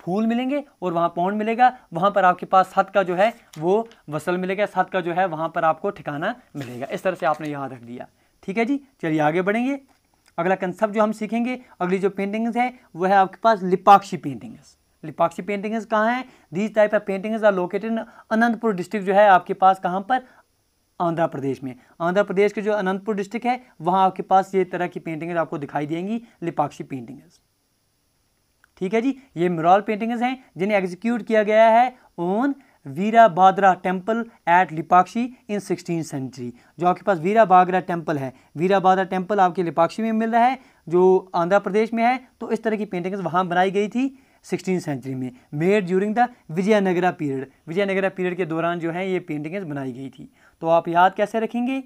फूल मिलेंगे और वहाँ पौंड मिलेगा वहाँ पर आपके पास सत का जो है वो वसल मिलेगा सत का जो है वहाँ पर आपको ठिकाना मिलेगा इस तरह से आपने याद रख दिया ठीक है जी चलिए आगे बढ़ेंगे अगला कंसेप्ट जो हम सीखेंगे अगली जो पेंटिंग्स है वो है आपके पास लिपाक्षी पेंटिंग्स लिपाक्षी पेंटिंग्स कहाँ हैं these type of paintings are located Anantapur district जो है आपके पास कहाँ पर आंध्र प्रदेश में आंध्र प्रदेश के जो अनंतपुर डिस्ट्रिक्ट है वहाँ आपके पास ये तरह की पेंटिंग आपको दिखाई देंगी लिपाक्षी पेंटिंग ठीक है जी ये मिराल पेंटिंग हैं जिन्हें एग्जीक्यूट किया गया है on Veerabhadra temple at Lepakshi in sixteen century जो आपके पास वीरा बागरा टेम्पल है वीरा बादरा टेम्पल आपके लिपाक्षी में मिल रहा है जो आंध्र प्रदेश में है तो इस तरह की पेंटिंग्स वहाँ बनाई गई थी सिक्सटीन सेंचुरी में made during the Vijayanagara period Vijayanagara period के दौरान जो है ये पेंटिंग्स बनाई गई थी तो आप याद कैसे रखेंगे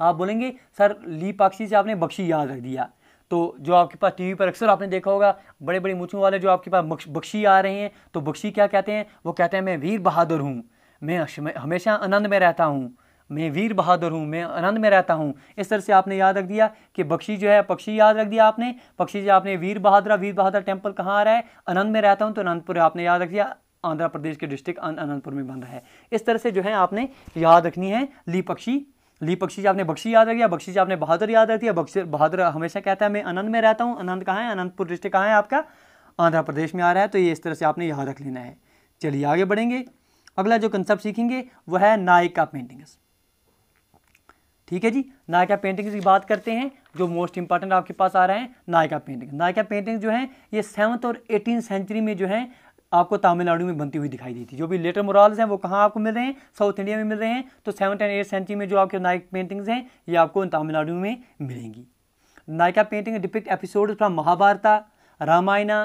आप बोलेंगे सर लीपाक्षी से आपने बख्शी याद रख दिया तो जो आपके पास टीवी पर अक्सर आपने देखा होगा बड़े बड़े मूछों वाले जो आपके पास बख्शी आ रहे हैं तो बख्शी क्या कहते हैं वो कहते हैं मैं वीर बहादुर हूँ मैं हमेशा आनंद में रहता हूँ मैं वीर बहादुर हूँ मैं आनंद में रहता हूँ इस तरह से आपने याद रख दिया कि बख्शी जो है पक्षी याद रख दिया आपने पक्षी जो आपने वीर बहादुर वीर बहादुर टेम्पल कहाँ आ रहा है आनंद में रहता हूँ तो अनंतपुर आपने याद रख दिया आंध्र प्रदेश के डिस्ट्रिक्ट अनंतपुर में बन रहा है इस तरह से जो है आपने याद रखनी है लीपक्षी लीपक्षी आपने बख्शी याद रखी बख्शी आपने बहादुर याद रखी बख्शी बहादुर हमेशा कहता है मैं अनंत में रहता हूँ अनंत कहाँ है अनंतपुर डिस्ट्रिक्ट कहाँ है आपका आंध्र प्रदेश में आ रहा है तो ये इस तरह से आपने याद रख लेना है चलिए आगे बढ़ेंगे अगला जो कंसेप्ट सीखेंगे वह है नायिका पेंटिंग्स ठीक है जी नायका पेंटिंग्स की बात करते हैं जो मोस्ट इंपॉर्टेंट आपके पास आ रहे हैं नायका पेंटिंग नायका पेंटिंग जो है ये सेवन्थ और एटीन सेंचुरी में जो है आपको तमिलनाडु में बनती हुई दिखाई दी थी जो भी लेटर मोरल्स हैं वो कहाँ आपको मिल रहे हैं साउथ इंडिया में मिल रहे हैं तो सेवन्थ एंड एट सेंचुरी में जो आपके नायक पेंटिंग्स हैं ये आपको तमिलनाडु में मिलेंगी Nayaka painting depict episode from Mahabharata Ramayana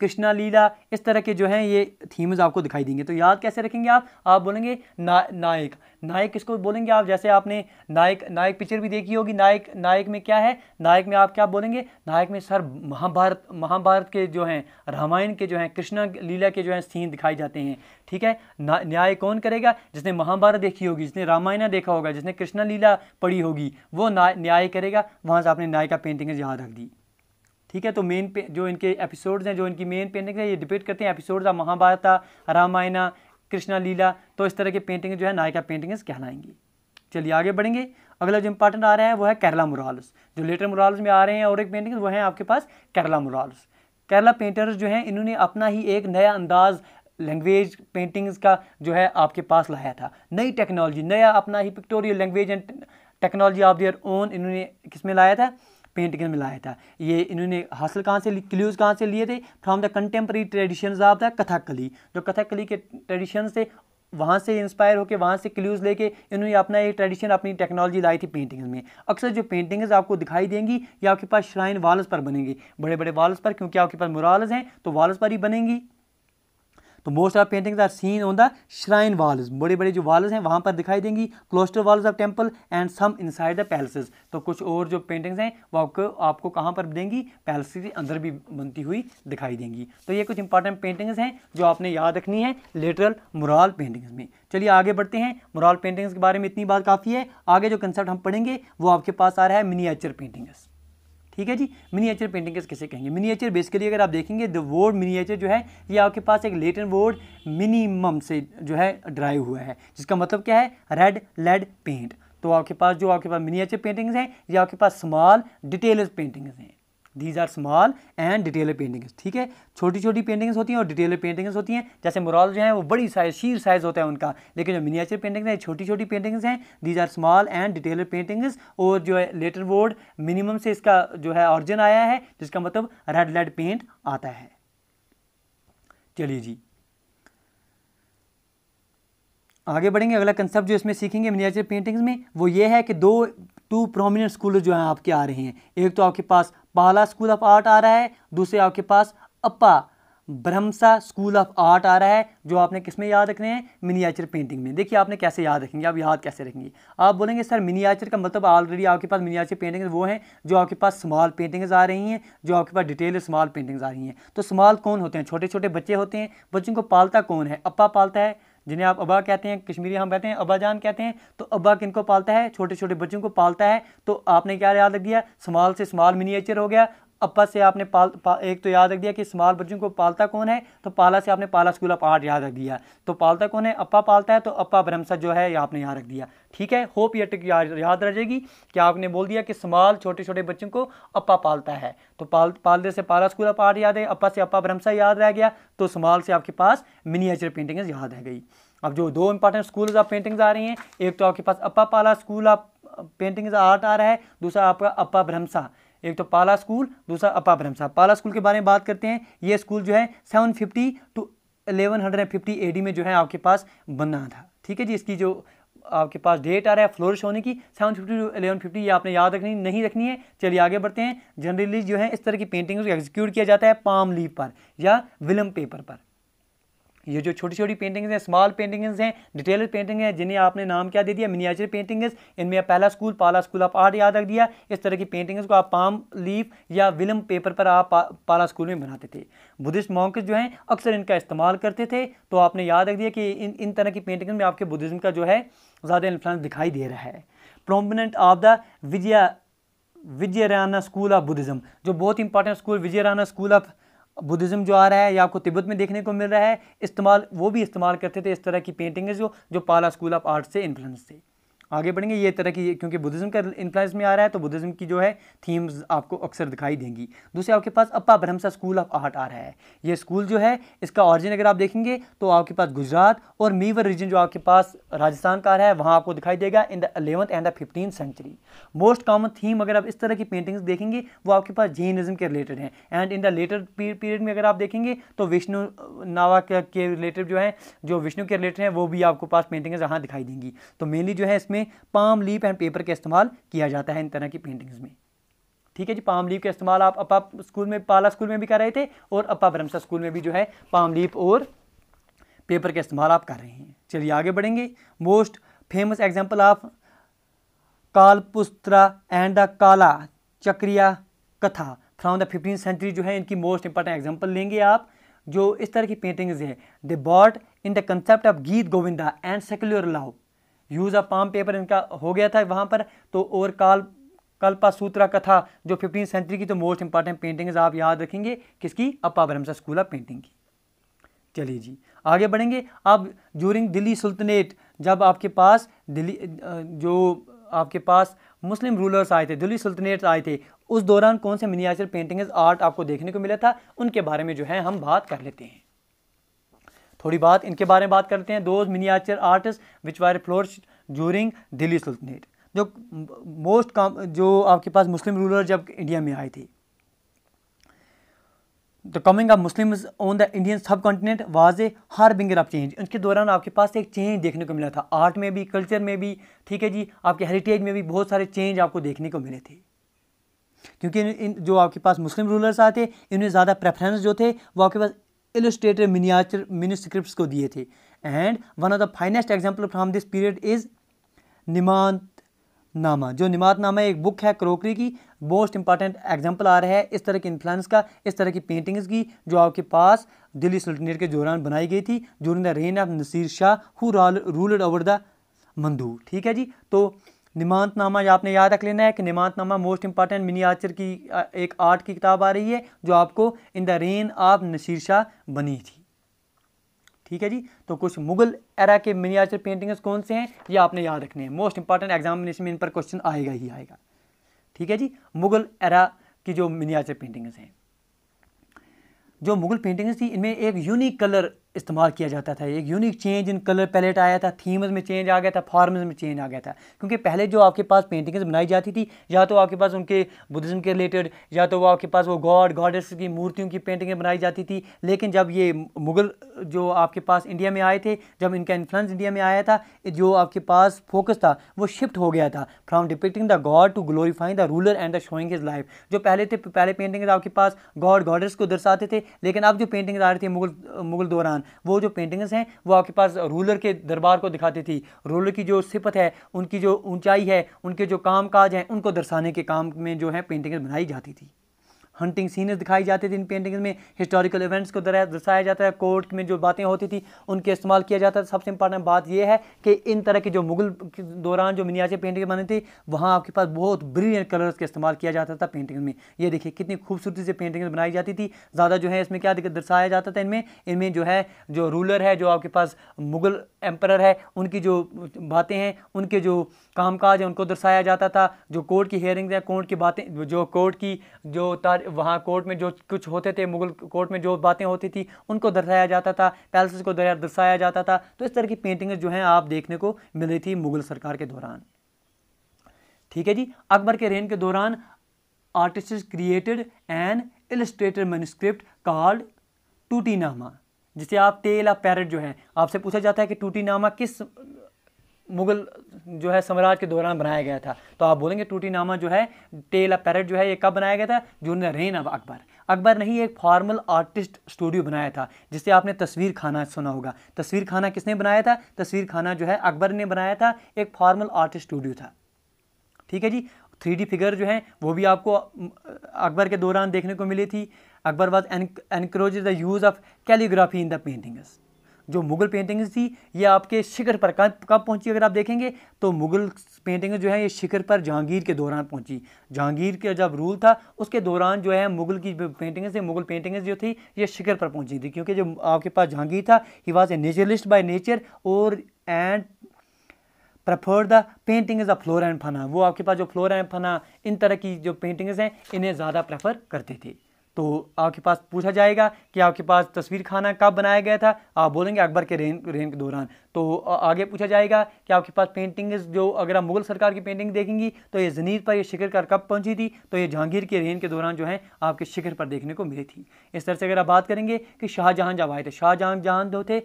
Krishna Leela इस तरह के जो हैं ये थीम्स आपको दिखाई देंगे तो याद कैसे रखेंगे आप आप बोलेंगे ना नायक नायक किसको बोलेंगे आप जैसे आपने नायक नायक पिक्चर भी देखी होगी नायक नायक में क्या है नायक में आप क्या बोलेंगे नायक में सर महाभारत महाभारत के जो हैं रामायण के जो हैं कृष्णा लीला के जो हैं सीन दिखाई जाते हैं ठीक है न्याय कौन करेगा जिसने महाभारत देखी होगी जिसने रामायण देखा होगा जिसने कृष्णा लीला पढ़ी होगी वो न्याय करेगा वहाँ से आपने नायक का पेंटिंग याद रख दी ठीक है तो मेन जो इनके एपिसोड्स हैं जो इनकी मेन पेंटिंग है ये डिपेक्ट करते हैं एपिसोड्स ऑफ महाभारत रामायण कृष्णा लीला तो इस तरह की पेंटिंग जो है नायिका पेंटिंग्स कहलाएंगी चलिए आगे बढ़ेंगे अगला जो इंपॉर्टेंट आ रहा है वो है केरला मुरालस जो लेटर मुरालस में आ रहे हैं और एक पेंटिंग वो है आपके पास केरला मुरालस केरला पेंटर्स जो हैं इन्होंने अपना ही एक नया अंदाज लैंग्वेज पेंटिंग्स का जो है आपके पास लाया था नई टेक्नोलॉजी नया अपना ही pictorial language and technology of their own इन्होंने किस में लाया था पेंटिंग में लाया था ये इन्होंने हासिल कहाँ से क्ल्यूज कहाँ से लिए थे from the contemporary tradition of the Kathakali जो कथकली के ट्रेडिशन से वहाँ से इंस्पायर होकर वहाँ से क्ल्यूज़ लेके इन्होंने अपना ये ट्रेडिशन अपनी टेक्नोलॉजी लाई थी पेंटिंग्स में अक्सर जो पेंटिंग्स आपको दिखाई देंगी ये आपके पास श्राइन वाल्स पर बनेंगी बड़े बड़े वाल्स पर क्योंकि आपके पास मुराल्स हैं तो वाल्स पर ही बनेंगी तो most of paintings are seen on the shrine walls बड़े बड़े जो वॉल्स हैं वहाँ पर दिखाई देंगी cloister walls of temple and some inside the palaces तो कुछ और जो पेंटिंग्स हैं वो आपको आपको कहाँ पर देंगी पैलेस के अंदर भी बनती हुई दिखाई देंगी तो ये कुछ इंपॉर्टेंट पेंटिंग्स हैं जो आपने याद रखनी है लेटरल मुराल पेंटिंग्स में चलिए आगे बढ़ते हैं मुराल पेंटिंग्स के बारे में इतनी बात काफ़ी है आगे जो कंसेप्ट हम पढ़ेंगे वो आपके पास आ रहा है मिनीचर पेंटिंग्स ठीक है जी मिनिएचर पेंटिंग किसे कहेंगे मिनिएचर बेसिकली अगर आप देखेंगे द वर्ड मिनिएचर जो है ये आपके पास एक लेटन वर्ड मिनिमम से जो है ड्राइव हुआ है जिसका मतलब क्या है रेड लेड पेंट तो आपके पास जो आपके पास मिनिएचर पेंटिंग्स हैं या आपके पास स्मॉल डिटेल्स पेंटिंग्स हैं these are small and detailed paintings ठीक है छोटी छोटी पेंटिंग्स होती हैं और डिटेलर पेंटिंग्स होती हैं जैसे मुराल जो है वो बड़ी साइज शीर साइज होता है उनका लेकिन जो मिनियचर पेंटिंग्स हैं छोटी छोटी पेंटिंग्स हैं these are small and detailed paintings और जो है लेटर वर्ड मिनिमम से इसका जो है ऑरिजिन आया है जिसका मतलब रेड लेड पेंट आता है चलिए जी आगे बढ़ेंगे अगला कंसेप्ट जो इसमें सीखेंगे मिनियचर पेंटिंग्स में वो ये है कि दो टू प्रोमिनेंट स्कूल जो हैं आपके आ रहे हैं एक तो आपके पास पहला स्कूल ऑफ आर्ट आ रहा है दूसरे आपके पास Apabhramsha school of art आ रहा है जो आपने किस में याद रखने हैं मिनीचर पेंटिंग में देखिए आपने कैसे याद रखेंगे आप याद कैसे रखेंगे आप बोलेंगे सर मिनीचर का मतलब ऑलरेडी आपके पास मिनीचर पेंटिंग्स वो हैं जो आपके पास स्मॉल पेंटिंग्स आ रही हैं जो आपके पास डिटेल स्मॉल पेंटिंग्स आ रही हैं तो स्मॉल कौन होते हैं छोटे छोटे बच्चे होते हैं बच्चों को पालता कौन है अपा पालता है जिन्हें आप अबा कहते हैं कश्मीरी हम कहते हैं अबाजान कहते हैं तो अबा किन को पालता है छोटे छोटे बच्चों को पालता है तो आपने क्या याद रख दिया स्मॉल से स्मॉल मिनिएचर हो गया अपा से आपने पाल पा, एक तो याद रख दिया कि स्माल बच्चों को पालता कौन है तो पाला से आपने पाला स्कूल ऑफ आर्ट याद रख दिया तो पालता कौन है अपा पालता है तो अपा ब्रह्मसा जो है ये आपने यहाँ रख दिया ठीक है होप ये टिक याद रह जाएगी कि आपने बोल दिया कि स्माल छोटे छोटे बच्चों को अपा पालता है तो पाल पालते से पाला स्कूल ऑफ आर्ट याद है अपा से अपा ब्रह्मसा याद रह गया तो स्माल से आपके पास मिनिएचर पेंटिंग याद रह गई अब जो दो इंपॉर्टेंट स्कूल ऑफ पेंटिंग्स आ रही हैं एक तो आपके पास अपा Pala school of paintings art आ रहा है दूसरा आपका अपा ब्रह्मसा एक तो पाला स्कूल दूसरा अपा साहब पाला स्कूल के बारे में बात करते हैं ये स्कूल जो है 750 टू ए डी में जो है आपके पास बना था ठीक है जी इसकी जो आपके पास डेट आ रहा है फ्लोरिश होने की seven fifty to eleven fifty ये आपने याद रखनी नहीं रखनी है चलिए आगे बढ़ते हैं जनरली जो है इस तरह की पेंटिंग को एग्जीक्यूट किया जाता है पाम लीव पर या विलम पेपर पर ये जो छोटी छोटी पेंटिंग्स हैं स्मॉल पेंटिंग्स हैं डिटेल पेंटिंग हैं जिन्हें आपने नाम क्या दे दिया मिनियाचर पेंटिंग्स इनमें पहला स्कूल पाला स्कूल आप आर्ट याद रख दिया इस तरह की पेंटिंग्स को आप पाम लीफ या विलम पेपर पर आप पाला स्कूल में बनाते थे बुद्धिस्ट मॉन्क्स जो हैं अक्सर इनका इस्तेमाल करते थे तो आपने याद रख दिया कि इन इन तरह की पेंटिंग में आपके बुद्धिज़्म का जो है ज़्यादा इन्फ्लुएंस दिखाई दे रहा है प्रोमिनेंट ऑफ द विजया Vajrayana school of Buddhism जो बहुत important school Vajrayana school of Buddhism जो आ रहा है या आपको तिब्बत में देखने को मिल रहा है इस्तेमाल वो भी इस्तेमाल करते थे इस तरह की पेंटिंग्स जो जो पाला स्कूल ऑफ आर्ट से इन्फ्लुएंस थी आगे बढ़ेंगे ये तरह की क्योंकि बुद्धिज्म का इन्फ्लुएंस में आ रहा है तो बुद्धिज्म की जो है थीम्स आपको अक्सर दिखाई देंगी दूसरे आपके पास Apabhramsha school of art आ रहा है ये स्कूल जो है इसका ऑरिजिन अगर आप देखेंगे तो आपके पास गुजरात और मीवर रीजन जो आपके पास राजस्थान का आ रहा है वहाँ आपको दिखाई देगा in the eleventh and the fifteen century most common theme अगर आप इस तरह की पेंटिंग्स देखेंगे वो आपके पास जेनिज्म के रिलेटेड हैं and in the later period में अगर आप देखेंगे तो विष्णु नावा के रिलेटेड जो है जो विष्णु के रिलेटेड हैं वो भी आपको पास पेंटिंग्स यहाँ दिखाई देंगी तो मेनली जो है इसमें में पाम लीप एंड पेपर का इस्तेमाल किया जाता है इन तरह की पेंटिंग्स में ठीक है जी पाम लीप का इस्तेमाल आप अपा स्कूल में पाला स्कूल में भी कर रहे थे और अपा ब्रह्मसा स्कूल में भी जो है पाम लीप और पेपर का इस्तेमाल आप कर रहे हैं चलिए आगे बढ़ेंगे most famous example of Kalpasutra and the Kalakacharya कथा फ्रॉम द फिफ्टीन सेंचुरी जो है इनकी मोस्ट इंपॉर्टेंट एग्जाम्पल लेंगे आप जो इस तरह की पेंटिंग्स है they bought in the concept of Geet Govinda and secular love use of palm paper इनका हो गया था वहाँ पर तो और काल कल्पा सूत्रा कथा जो फिफ्टीन सेंचुरी की तो मोस्ट इंपॉर्टेंट पेंटिंग आप याद रखेंगे किसकी अपा ब्रह्मसा स्कूल ऑफ पेंटिंग की चलिए जी आगे बढ़ेंगे अब जूरिंग दिल्ली सुल्तनेट जब आपके पास दिल्ली जो आपके पास मुस्लिम रूलर्स आए थे दिल्ली सुल्तनेट आए थे उस दौरान कौन से मिनियाचर पेंटिंग्स आर्ट आपको देखने को मिला था उनके बारे में जो है हम बात कर लेते हैं थोड़ी बात इनके बारे में बात करते हैं those miniature artist which were flourish during Delhi sultanate जो मोस्ट काम जो आपके पास मुस्लिम रूलर जब इंडिया में आए थे the coming of Muslim on the Indian subcontinent was a harbinger of change उनके दौरान आपके पास एक चेंज देखने को मिला था आर्ट में भी कल्चर में भी ठीक है जी आपके हेरिटेज में भी बहुत सारे चेंज आपको देखने को मिले थे क्योंकि इन जो आपके पास मुस्लिम रूलर्स आए थे इन्हें ज़्यादा प्रेफरेंस जो थे वो आपके पास illustrated मिनी स्क्रिप्ट को दिए थे and one of the finest example from this period is Nimatnama जो निमांत नामा एक बुक है क्रोकरी की मोस्ट इंपॉर्टेंट एग्जाम्पल आ रहा है इस तरह के इन्फ्लुएंस का इस तरह की पेंटिंग्स की जो आपके पास दिल्ली सल्टनेट के दौरान बनाई गई थी during the reign of Nasir Shah who ruled over the Mandu ठीक है जी तो निमांतनामा आपने याद रख लेना है कि Nimatnama most important miniature की एक आर्ट की किताब आ रही है जो आपको in the reign of Nasir Shah बनी थी ठीक है जी तो कुछ मुगल एरा के मिनी आर्चर पेंटिंग्स कौन से हैं ये आपने याद रखने हैं मोस्ट इंपॉर्टेंट एग्जामिनेशन में इन पर क्वेश्चन आएगा ही आएगा ठीक है जी मुगल एरा की जो मिनी आर्चर पेंटिंग्स हैं जो मुगल पेंटिंग्स थी इनमें एक यूनिक कलर इस्तेमाल किया जाता था एक unique change in colour palette आया था थीम्स में चेंज आ गया था फॉर्म्स में चेंज आ गया था क्योंकि पहले जो आपके पास पेंटिंग्स बनाई जाती थी या तो आपके पास उनके बुद्धिज़्म के रिलेटेड या तो वो आपके पास वो गॉड गॉडेस की मूर्तियों की पेंटिंगें बनाई जाती थी लेकिन जब ये मुग़ल जो आपके पास इंडिया में आए थे जब इनका इन्फ्लुंस इंडिया में आया था जो आपके पास फोकस था वो शिफ्ट हो गया था from depicting the god to glorifying the ruler and the showing his life जो पहले थे पहले पेंटिंग्स आपके पास गॉड गॉडेस को दर्शाते थे लेकिन अब जो पेंटिंग्स आ रही थी मुगल मुगल दौरान वो जो पेंटिंग्स हैं वो आपके पास रूलर के दरबार को दिखाती थी रूलर की जो सिफत है उनकी जो ऊंचाई है उनके जो काम काज हैं उनको दर्शाने के काम में जो है पेंटिंग्स बनाई जाती थी हंटिंग सीन्स दिखाई जाते थे इन पेंटिंग्स में हिस्टोरिकल इवेंट्स को दर्शाया जाता है कोर्ट में जो बातें होती थी उनके इस्तेमाल किया जाता था सबसे इंपॉर्टेंट बात यह है कि इन तरह की जो मुगल दौरान जो मिनियाचे पेंटिंग बनी थी वहाँ आपके पास बहुत ब्रिलियंट कलर्स का इस्तेमाल किया जाता था पेंटिंग में ये देखिए कितनी खूबसूरती से पेंटिंग बनाई जाती थी ज़्यादा जो है इसमें क्या दर्शाया जाता था इनमें इनमें जो है जो रूलर है जो आपके पास मुगल एम्पर है उनकी जो बातें हैं उनके जो कामकाज है उनको दर्शाया जाता था जो कोर्ट की हेयरिंग या कोर्ट की बातें जो कोर्ट की जो तार वहाँ कोर्ट में जो कुछ होते थे मुगल कोर्ट में जो बातें होती थी उनको दर्शाया जाता था पैलेसेस को दर्शाया जाता था तो इस तरह की पेंटिंग्स जो हैं आप देखने को मिल रही थी मुगल सरकार के दौरान ठीक है जी अकबर के रेन के दौरान artist created an illustrated manuscript Tutinama जिसे आप तेल ऑफ पैरट जो है आपसे पूछा जाता है कि नामा किस मुगल जो है साम्राज्य के दौरान बनाया गया था तो आप बोलेंगे टूटी नामा जो है टेल ऑफ पैरट जो है ये कब बनाया गया था जून रेन ऑफ अकबर अकबर नहीं एक फॉर्मल आर्टिस्ट स्टूडियो बनाया था जिसे आपने तस्वीर खाना सुना होगा तस्वीर खाना किसने बनाया था तस्वीर खाना जो है अकबर ने बनाया था एक फॉर्मल आर्टिस्ट स्टूडियो था ठीक है जी थ्री फिगर जो है वो भी आपको अकबर के दौरान देखने को मिली थी Akbar was encourage the use of calligraphy in the paintings जो मुगल पेंटिंग्स थी ये आपके शिखर पर कब कब पहुंची अगर आप देखेंगे तो मुगल पेंटिंग जो है ये शिखर पर जहांगीर के दौरान पहुंची जहांगीर का जब रूल था उसके दौरान जो है मुगल की पेंटिंग्स थी मुगल पेंटिंग्स जो थी ये शिखर पर पहुंची थी क्योंकि जो आपके पास जहांगीर था he was a naturalist by nature और and preferred the painting of flora and fauna वो आपके पास जो फ्लोर एंड फना इन तरह की जो पेंटिंग्स हैं इन्हें ज़्यादा प्रेफर करते थे तो आपके पास पूछा जाएगा कि आपके पास तस्वीर खाना कब बनाया गया था आप बोलेंगे अकबर के रेन रेन के दौरान तो आगे पूछा जाएगा कि आपके पास पेंटिंग जो अगर आप मुगल सरकार की पेंटिंग देखेंगी तो ये जनीर पर ये शिखर कर कब पहुंची थी तो ये जहांगीर के रेन के दौरान जो है आपके शिखर पर देखने को मिली थी इस तरह से अगर आप बात करेंगे कि शाहजहां जब आए थे शाहजहां जहां जो थे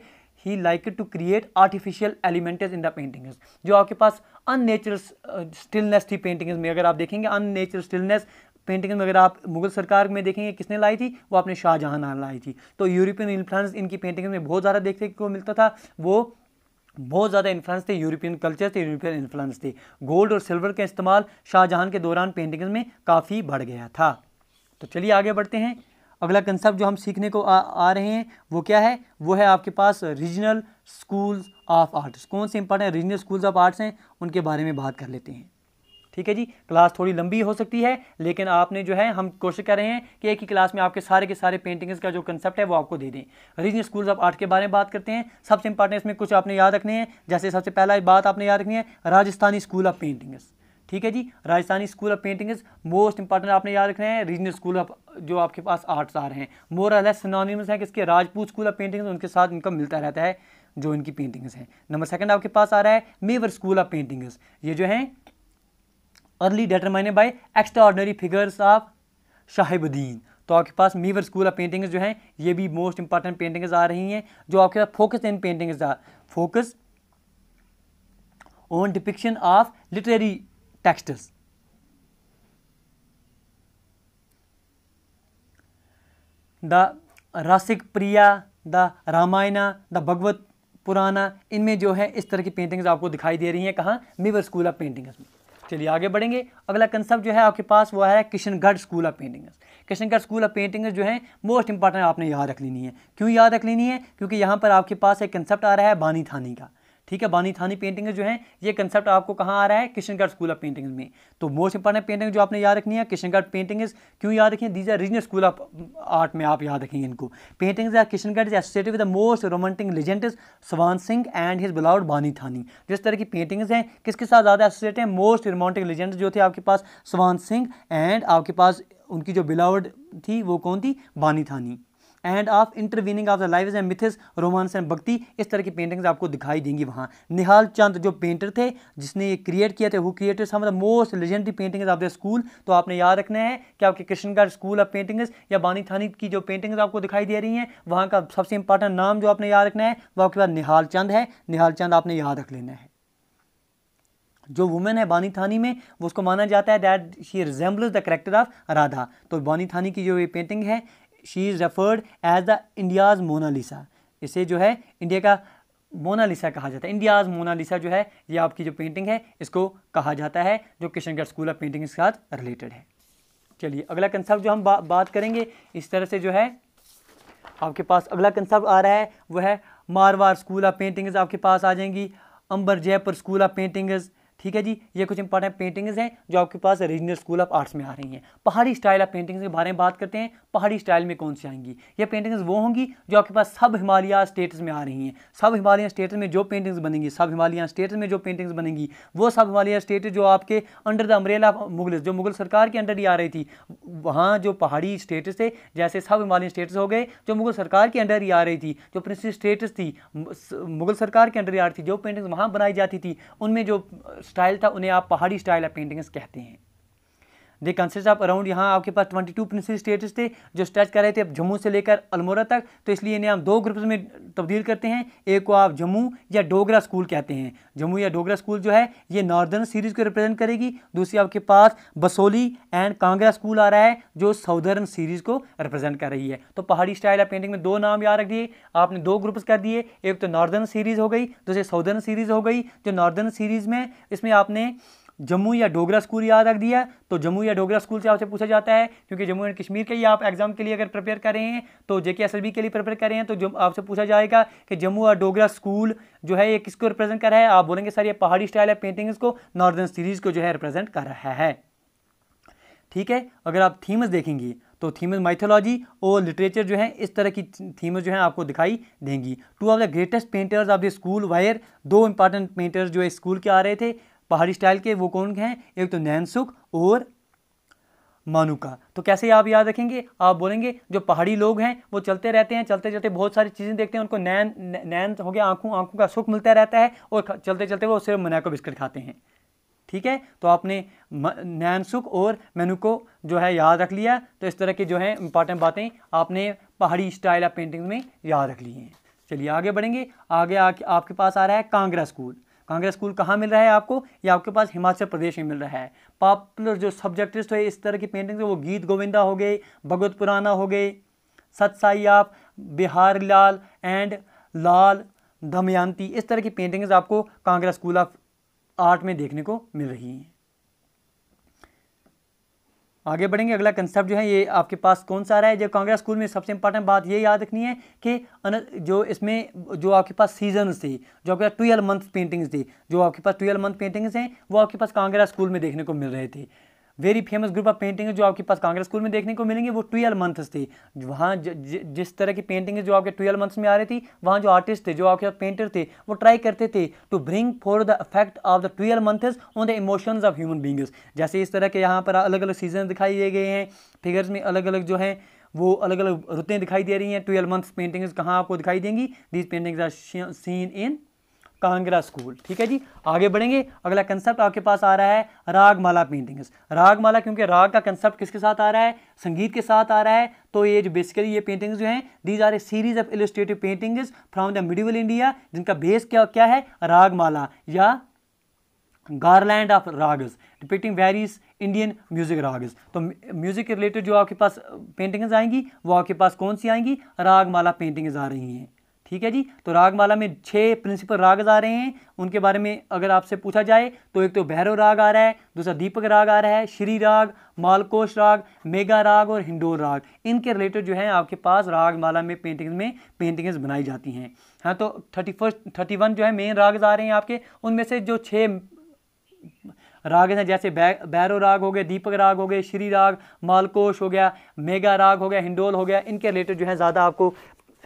he like to create artificial elements in the painting जो आपके पास अन नेचुरल स्टिलनेस थी पेंटिंग में अगर आप देखेंगे अन नेचुरल स्टिलनेस पेंटिंग वगैरह आप मुगल सरकार में देखेंगे किसने लाई थी वो आपने शाहजहां लाई थी तो यूरोपियन इन्फ्लुएंस इनकी पेंटिंग में बहुत ज़्यादा देखने को मिलता था वो बहुत ज़्यादा इन्फ्लुएंस थे यूरोपियन कल्चर थे यूरोपियन इन्फ्लुएंस थे गोल्ड और सिल्वर का इस्तेमाल शाहजहाँ के दौरान पेंटिंग में काफ़ी बढ़ गया था तो चलिए आगे बढ़ते हैं अगला कंसेप्ट जो हम सीखने को आ, आ रहे हैं वो क्या है वो है आपके पास रीजनल स्कूल्स ऑफ आर्ट्स कौन से important regional schools of arts हैं उनके बारे में बात कर लेते हैं ठीक है जी क्लास थोड़ी लंबी हो सकती है लेकिन आपने जो है हम कोशिश कर रहे हैं कि एक ही क्लास में आपके सारे के सारे पेंटिंग्स का जो कंसेप्ट है वो आपको दे दें रीजनल स्कूल्स ऑफ आर्ट के बारे में बात करते हैं सबसे इंपॉर्टेंट इसमें कुछ आपने याद रखने हैं जैसे सबसे पहला बात आपने याद रखनी है राजस्थानी स्कूल ऑफ पेंटिंग्स ठीक है जी Rajasthani school of paintings most important आपने याद रखना है रीजनल स्कूल ऑफ जो आपके पास आर्ट्स आ रहे हैं मोर अलेस सिनोनिम्स हैं किसके राजपूत स्कूल ऑफ पेंटिंग्स उनके साथ इनका मिलता रहता है जो इनकी पेंटिंग्स हैं नंबर सेकंड आपके पास आ रहा है मेवर स्कूल ऑफ पेंटिंग्स ये जो है early determined by extraordinary figures of Sahibuddin तो आपके पास मीवर स्कूल ऑफ पेंटिंग्स जो हैं ये भी मोस्ट इंपॉर्टेंट पेंटिंग्स आ रही हैं जो आपके पास focus in paintings focus on depiction of literary texts the Rasikapriya the Ramayana the Bhagavat Purana इनमें जो है इस तरह की पेंटिंग्स आपको दिखाई दे रही हैं कहाँ मीवर स्कूल ऑफ पेंटिंग्स में चलिए आगे बढ़ेंगे अगला कंसेप्ट जो है आपके पास वो है Kishangarh school of paintings Kishangarh school of paintings जो है मोस्ट इंपॉर्टेंट आपने याद रख लेनी है क्यों याद रख लेनी है क्योंकि यहाँ पर आपके पास एक कंसेप्ट आ रहा है बानी थानी का ठीक है बानी थानी पेंटिंग जो है ये कंसेप्ट आपको कहाँ आ रहा है किशनगढ़ स्कूल ऑफ पेंटिंग में तो मोस्ट इंपॉर्टेंट पेंटिंग जो आपने याद रखनी है किशनगढ़ पेंटिंग्स क्यों याद रखें these are regional school of art में आप याद रखेंगे इनको painting are Kishangarh is associated with the most romantic legend is Sawant Singh and his beloved Bani Thani जिस तरह की पेंटिंग्स हैं किसके साथ ज़्यादा एसोसिएट हैं मोस्ट रोमांटिक लेजेंड जो थे आपके पास सवान सिंह एंड आपके पास उनकी जो बिलावड थी वो कौन थी Bani Thani and of interweaving of the life and myths romance and bhakti इस तरह की पेंटिंग्स आपको दिखाई देंगी वहाँ निहाल चंद जो पेंटर थे जिसने ये क्रिएट किया थे वो creator some the most legendary paintings of the school तो आपने याद रखना है कि आपके कृष्णगढ़ स्कूल ऑफ पेंटिंग्स या बानी थानी की जो पेंटिंग्स आपको दिखाई दे रही हैं वहाँ का सबसे इंपॉर्टेंट नाम जो आपने याद रखना है वो आपके पास निहाल चंद है निहाल चंद आपने याद रख लेना है जो वुमेन है बानी थानी में वो उसको माना जाता है that she resembles the character of Radha तो बानी थानी की जो ये पेंटिंग है she is referred as the India's Mona Lisa इसे जो है इंडिया का मोनालिसा कहा जाता है इंडियाज़ मोनालिसा जो है ये आपकी जो पेंटिंग है इसको कहा जाता है जो किशनगढ़ स्कूल ऑफ पेंटिंग के साथ रिलेटेड है चलिए अगला कंसेप्ट जो हम बा, बात करेंगे इस तरह से जो है आपके पास अगला कंसेप्ट आ रहा है वह है मारवाड़ स्कूल ऑफ पेंटिंग्स आपके पास आ जाएंगी Amber Jaipur school of paintings ठीक है जी ये कुछ इंपॉर्टेंट पेंटिंग्स हैं जो आपके पास रीजनल स्कूल ऑफ आर्ट्स में आ रही हैं पहाड़ी स्टाइल ऑफ पेंटिंग्स के बारे में बात करते हैं पहाड़ी स्टाइल में कौन सी आएंगी ये पेंटिंग्स वो होंगी जो आपके पास सब हिमालय स्टेट्स में आ रही हैं सब हिमालय स्टेट्स में जो पेंटिंग्स बनेंगी सब हिमालय स्टेट्स में जो पेंटिंग्स बनेंगी वो सब हिमालय स्टेट जो आपके under the umbrella of Mughal जो मुगल सरकार के अंडर ही आ रही थी वहाँ जो पहाड़ी स्टेट्स थे जैसे सब हिमालय स्टेट्स हो गए जो मुगल सरकार के अंडर ही आ रही थी जो प्रिंसिस स्टेट्स थी मुगल सरकार के अंडर ही आ रही थी जो पेंटिंग्स वहाँ बनाई जाती थी उनमें जो स्टाइल था उन्हें आप पहाड़ी स्टाइल ऑफ पेंटिंग्स कहते हैं दे कंसिस्ट ऑफ अराउंड यहाँ आपके पास ट्वेंटी टू प्रिंसिपल स्टेट्स थे जो स्ट्रेच कर रहे थे जम्मू से लेकर अल्मोड़ा तक तो इसलिए इन्हें हम दो ग्रुप्स में तब्दील करते हैं एक को आप जम्मू या डोगरा स्कूल कहते हैं जम्मू या डोगरा स्कूल जो है ये नॉर्दर्न सीरीज़ को रिप्रेजेंट करेगी दूसरी आपके पास बसोली एंड कांगड़ा स्कूल आ रहा है जो साउदर्न सीरीज़ को रिप्रेजेंट कर रही है तो पहाड़ी स्टाइल ऑफ पेंटिंग में दो नाम याद रखिए आपने दो ग्रुप्स कर दिए एक तो नॉर्दर्न सीरीज़ हो गई दूसरी साउदर्न सीरीज़ हो गई जो नॉर्दर्न सीरीज़ में इसमें आपने जम्मू या डोगरा स्कूल याद रख दिया तो जम्मू या डोगरा स्कूल से आपसे पूछा जाता है क्योंकि जम्मू एंड कश्मीर के लिए आप एग्जाम के लिए अगर प्रिपेयर कर रहे हैं तो जेके एस के लिए प्रिपेयर कर रहे हैं तो आपसे पूछा जाएगा कि जम्मू और डोगरा स्कूल जो है ये किसको रिप्रेजेंट कर रहा है आप बोलेंगे सर ये पहाड़ी स्टाइल है पेंटिंग्स को नॉर्दर्न सीरीज को जो है रिप्रेजेंट कर रहा है ठीक है अगर आप थीम्स देखेंगे तो थीम्स माइथोलॉजी और लिटरेचर जो है इस तरह की थीम्स जो है आपको दिखाई देंगी two of the greatest painters of the school वायर दो इंपॉर्टेंट पेंटर्स जो है स्कूल के आ रहे थे पहाड़ी स्टाइल के वो कौन हैं एक तो नैनसुख और मानुका तो कैसे आप याद रखेंगे आप बोलेंगे जो पहाड़ी लोग हैं वो चलते रहते हैं चलते चलते बहुत सारी चीज़ें देखते हैं उनको नैन नैन हो गया आंखों आंखों का सुख मिलता रहता है और चलते चलते वो सिर्फ मनैको बिस्किट खाते हैं ठीक है तो आपने नैनसुख और मेनुको जो है याद रख लिया तो इस तरह की जो है इंपॉर्टेंट बातें आपने पहाड़ी स्टाइल या पेंटिंग में याद रख ली हैं चलिए आगे बढ़ेंगे आगे आपके पास आ रहा है कांगड़ा स्कूल कांग्रेस स्कूल कहाँ मिल रहा है आपको या आपके पास हिमाचल प्रदेश में मिल रहा है पॉपुलर जो सब्जेक्टिस्ट है इस तरह की पेंटिंग्स वो गीत गोविंदा हो गए भगवत पुराना हो गए सत साई आप बिहार लाल एंड लाल दमयंती इस तरह की पेंटिंग्स आपको कांग्रेस स्कूल ऑफ आर्ट में देखने को मिल रही हैं आगे बढ़ेंगे अगला कंसेप्ट जो है ये आपके पास कौन सा आ रहा है जो कांग्रेस स्कूल में सबसे इंपॉर्टेंट बात ये याद रखनी है कि जो इसमें जो आपके पास सीजन थी जो आपके पास ट्वेल्व मंथ पेंटिंग्स थी जो आपके पास ट्वेल्व मंथ पेंटिंग्स हैं वो आपके पास कांग्रेस स्कूल में देखने को मिल रहे थे very famous group of painting जो आपके पास कांग्रेस स्कूल में देखने को मिलेंगे वो ट्वेल्व मंथ्स थी वहाँ जिस तरह की पेंटिंग जो आपके ट्वेल्व मंथ्स में आ रही थी वहाँ जो आर्टिस्ट थे जो आपके पेंटर थे वो ट्राई करते थे to bring for the effect of the twelve months on the emotions of human beings जैसे इस तरह के यहाँ पर अलग अलग सीजन दिखाई दिए गए हैं फिगर्स में अलग अलग जो है वो अलग अलग रुतें दिखाई दे रही हैं ट्वेल्व मंथ्स पेंटिंग्स कहाँ आपको दिखाई देंगी these paintings are seen in Kangra school ठीक है जी आगे बढ़ेंगे अगला कंसेप्ट आपके पास आ रहा है रागमाला पेंटिंग्स रागमाला क्योंकि राग का कंसेप्ट किसके साथ आ रहा है संगीत के साथ आ रहा है तो ये जो बेसिकली ये पेंटिंग्स जो हैं these are a series of illustrative paintings from the medieval India जिनका बेस क्या क्या है रागमाला या garland of ragas repeating varies Indian music ragas तो म्यूजिक के रिलेटेड जो आपके पास पेंटिंग्स आएंगी वो आपके पास कौन सी आएंगी रागमाला पेंटिंग्स आ रही हैं ठीक है जी तो रागमाला में छः प्रिंसिपल राग आ रहे हैं उनके बारे में अगर आपसे पूछा जाए तो एक तो भैरव राग आ रहा है दूसरा दीपक राग आ रहा है श्री राग मालकोश राग मेगा राग और हिंडोर राग इनके रिलेटेड जो है आपके पास रागमाला में पेंटिंग्स में पेंटिंग्स बनाई जाती हैं हाँ तो थर्टी फर्स्ट थर्टी वन जो है मेन राग आ रहे हैं आपके उनमें से जो छः राग हैं जैसे भैरव राग हो गए दीपक राग हो गए श्री राग मालकोश हो गया मेगा राग हो गया हिंडोल हो गया इनके रिलेटेड जो है ज़्यादा आपको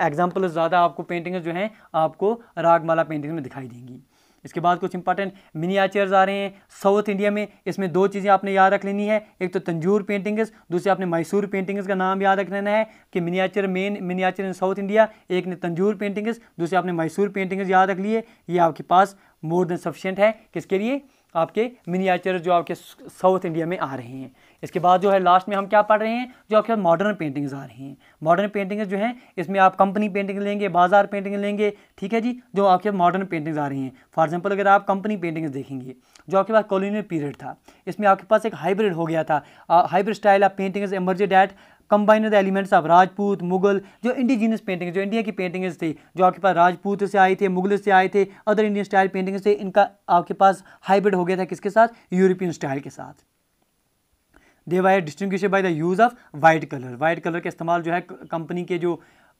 एग्जाम्पल ज़्यादा आपको पेंटिंग्स जो हैं आपको रागमाला पेंटिंग्स में दिखाई देंगी इसके बाद कुछ इंपॉर्टेंट मिनियाचर्स आ रहे हैं साउथ इंडिया में इसमें दो चीज़ें आपने याद रख लेनी है एक तो तंजूर पेंटिंग्स दूसरी आपने मैसूर पेंटिंग्स का नाम याद रख लेना है कि miniature main miniature in South India एक ने तंजूर पेंटिंग्स दूसरी आपने मैसूर पेंटिंग्स याद रख लिए ये आपके पास मोर देन सफिशेंट है किसके लिए आपके मिनियाचर जो आपके साउथ इंडिया में आ रहे हैं इसके बाद जो है लास्ट में हम क्या पढ़ रहे हैं जो आपके मॉडर्न पेंटिंग्स आ रही हैं मॉडर्न पेंटिंग्स जो हैं इसमें आप कंपनी पेंटिंग लेंगे बाजार पेंटिंग लेंगे ठीक है जी जो आपके मॉडर्न पेंटिंग्स आ रही हैं फॉर एग्जाम्पल अगर आप कंपनी पेंटिंग्स देखेंगे जो आपके पास कॉलोनियल पीरियड था इसमें आपके पास एक हाइब्रिड हो गया था hybrid style of paintings emerged at combined elements of Rajput Mughal जो इंडिजीनियस पेंटिंग जो इंडिया की पेंटिंग्स थी जो आपके पास राजपूत से आए थे मुगल से आए थे अदर इंडियन स्टाइल पेंटिंग्स थे इनका आपके पास हाइब्रिड हो गया था किसके साथ यूरोपियन स्टाइल के साथ they were distinguish by the use of white colour white colour का इस्तेमाल जो है कंपनी के जो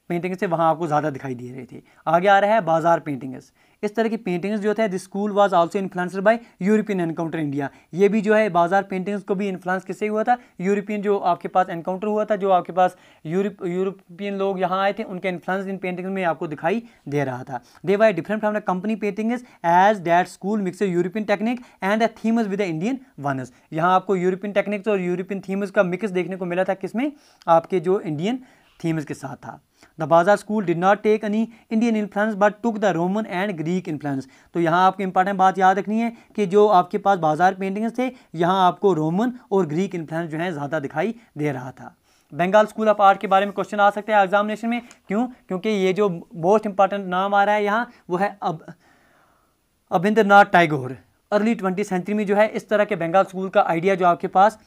पेंटिंग्स थे वहाँ आपको ज़्यादा दिखाई दे रहे थे आगे आ रहा है बाजार पेंटिंग्स इस तरह की पेंटिंग्स जो थे the school was also influenced by European encounter India ये भी जो है बाजार पेंटिंग्स को भी इन्फ्लुएंस किससे हुआ था यूरोपियन जो आपके पास एनकाउंटर हुआ था जो आपके पास यूरोप यूरोपियन लोग यहाँ आए थे उनका इन्फ्लुएंस इन पेंटिंग्स में आपको दिखाई दे रहा था they were different from the company paintings as that school mix European technique and the themes with the Indian ones यहाँ आपको यूरोपियन टेक्निक्स और यूरोपियन थीम्स का मिक्स देखने को मिला था किसमें आपके जो इंडियन थीम्स के साथ था the Bazaar school did not take any Indian influence but took the Roman and Greek influence तो यहाँ आपको इंपॉर्टेंट बात याद रखनी है कि जो आपके पास बाजार पेंटिंग्स थे यहाँ आपको रोमन और ग्रीक इन्फ्लुएंस जो है ज़्यादा दिखाई दे रहा था बंगाल स्कूल ऑफ आर्ट के बारे में क्वेश्चन आ सकते हैं एग्जामिनेशन में क्यों क्योंकि ये जो मोस्ट इंपॉर्टेंट नाम आ रहा है यहाँ वो है अब Abanindra Nath Tagore early twenty century में जो है इस तरह के बंगाल स्कूल का आइडिया जो आपके पास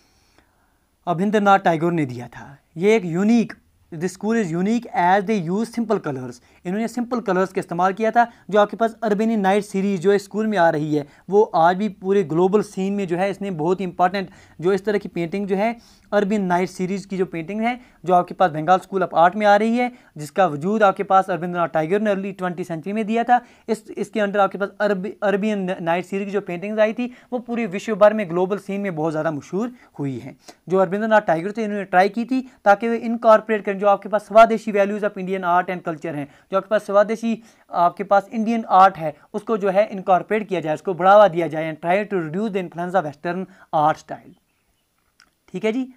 अभिंद्र नाथ टैगोर ने दिया था ये एक unique this school is unique as they use simple colours इन्होंने सिंपल कलर्स का इस्तेमाल किया था जो आपके पास अरबिनी नाइट सीरीज़ जो इस स्कूल में आ रही है वो आज भी पूरे ग्लोबल सीन में जो है इसने बहुत ही इंपॉर्टेंट जो इस तरह की पेंटिंग जो है अरबिन नाइट सीरीज़ की जो पेंटिंग है जो आपके पास बंगाल स्कूल ऑफ आर्ट में आ रही है जिसका वजूद आपके पास अरविंद नाथ टाइगर ने अर्ली ट्वेंटी सेंचुरी में दिया था इस इसके अंडर आपके पास अरब अरबियन नाइट सीरीज की जो पेंटिंग्स आई थी वो पूरे विश्व भर में ग्लोबल सीन में बहुत ज़्यादा मशहूर हुई हैं जो अरविंद नाथ टाइगर थे इन्होंने ट्राई की थी ताकि वे इनकॉर्पोरेट करें जो आपके पास swadeshi values of Indian art and culture हैं जो आपके पास स्वादेशी आपके पास इंडियन आर्ट है उसको जो है इनकॉर्पोरेट किया जाए उसको बढ़ावा दिया जाए and try to reduce the influence of western art style ठीक है जी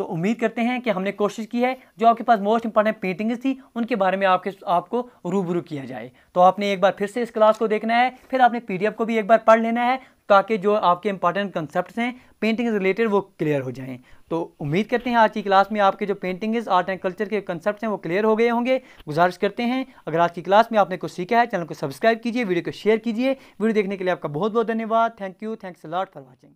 तो उम्मीद करते हैं कि हमने कोशिश की है जो आपके पास मोस्ट इंपॉर्टेंट पेंटिंग्स थी उनके बारे में आपके आपको रूबरू किया जाए तो आपने एक बार फिर से इस क्लास को देखना है फिर आपने पी को भी एक बार पढ़ लेना है ताकि जो आपके इंपॉर्टेंट कंसेप्ट हैं पेंटिंग रिलेटेड वो क्लियर हो जाएं तो उम्मीद करते हैं आज की क्लास में आपके जो पेंटिंग्स आर्ट एंड कल्चर के कंसेप्ट हैं वो क्लियर हो गए होंगे गुजारिश करते हैं अगर आज की क्लास में आपने कुछ सीखा है चैनल को सब्सक्राइब कीजिए वीडियो को शेयर कीजिए वीडियो देखने के लिए आपका बहुत बहुत धन्यवाद thank you thanks lot for watching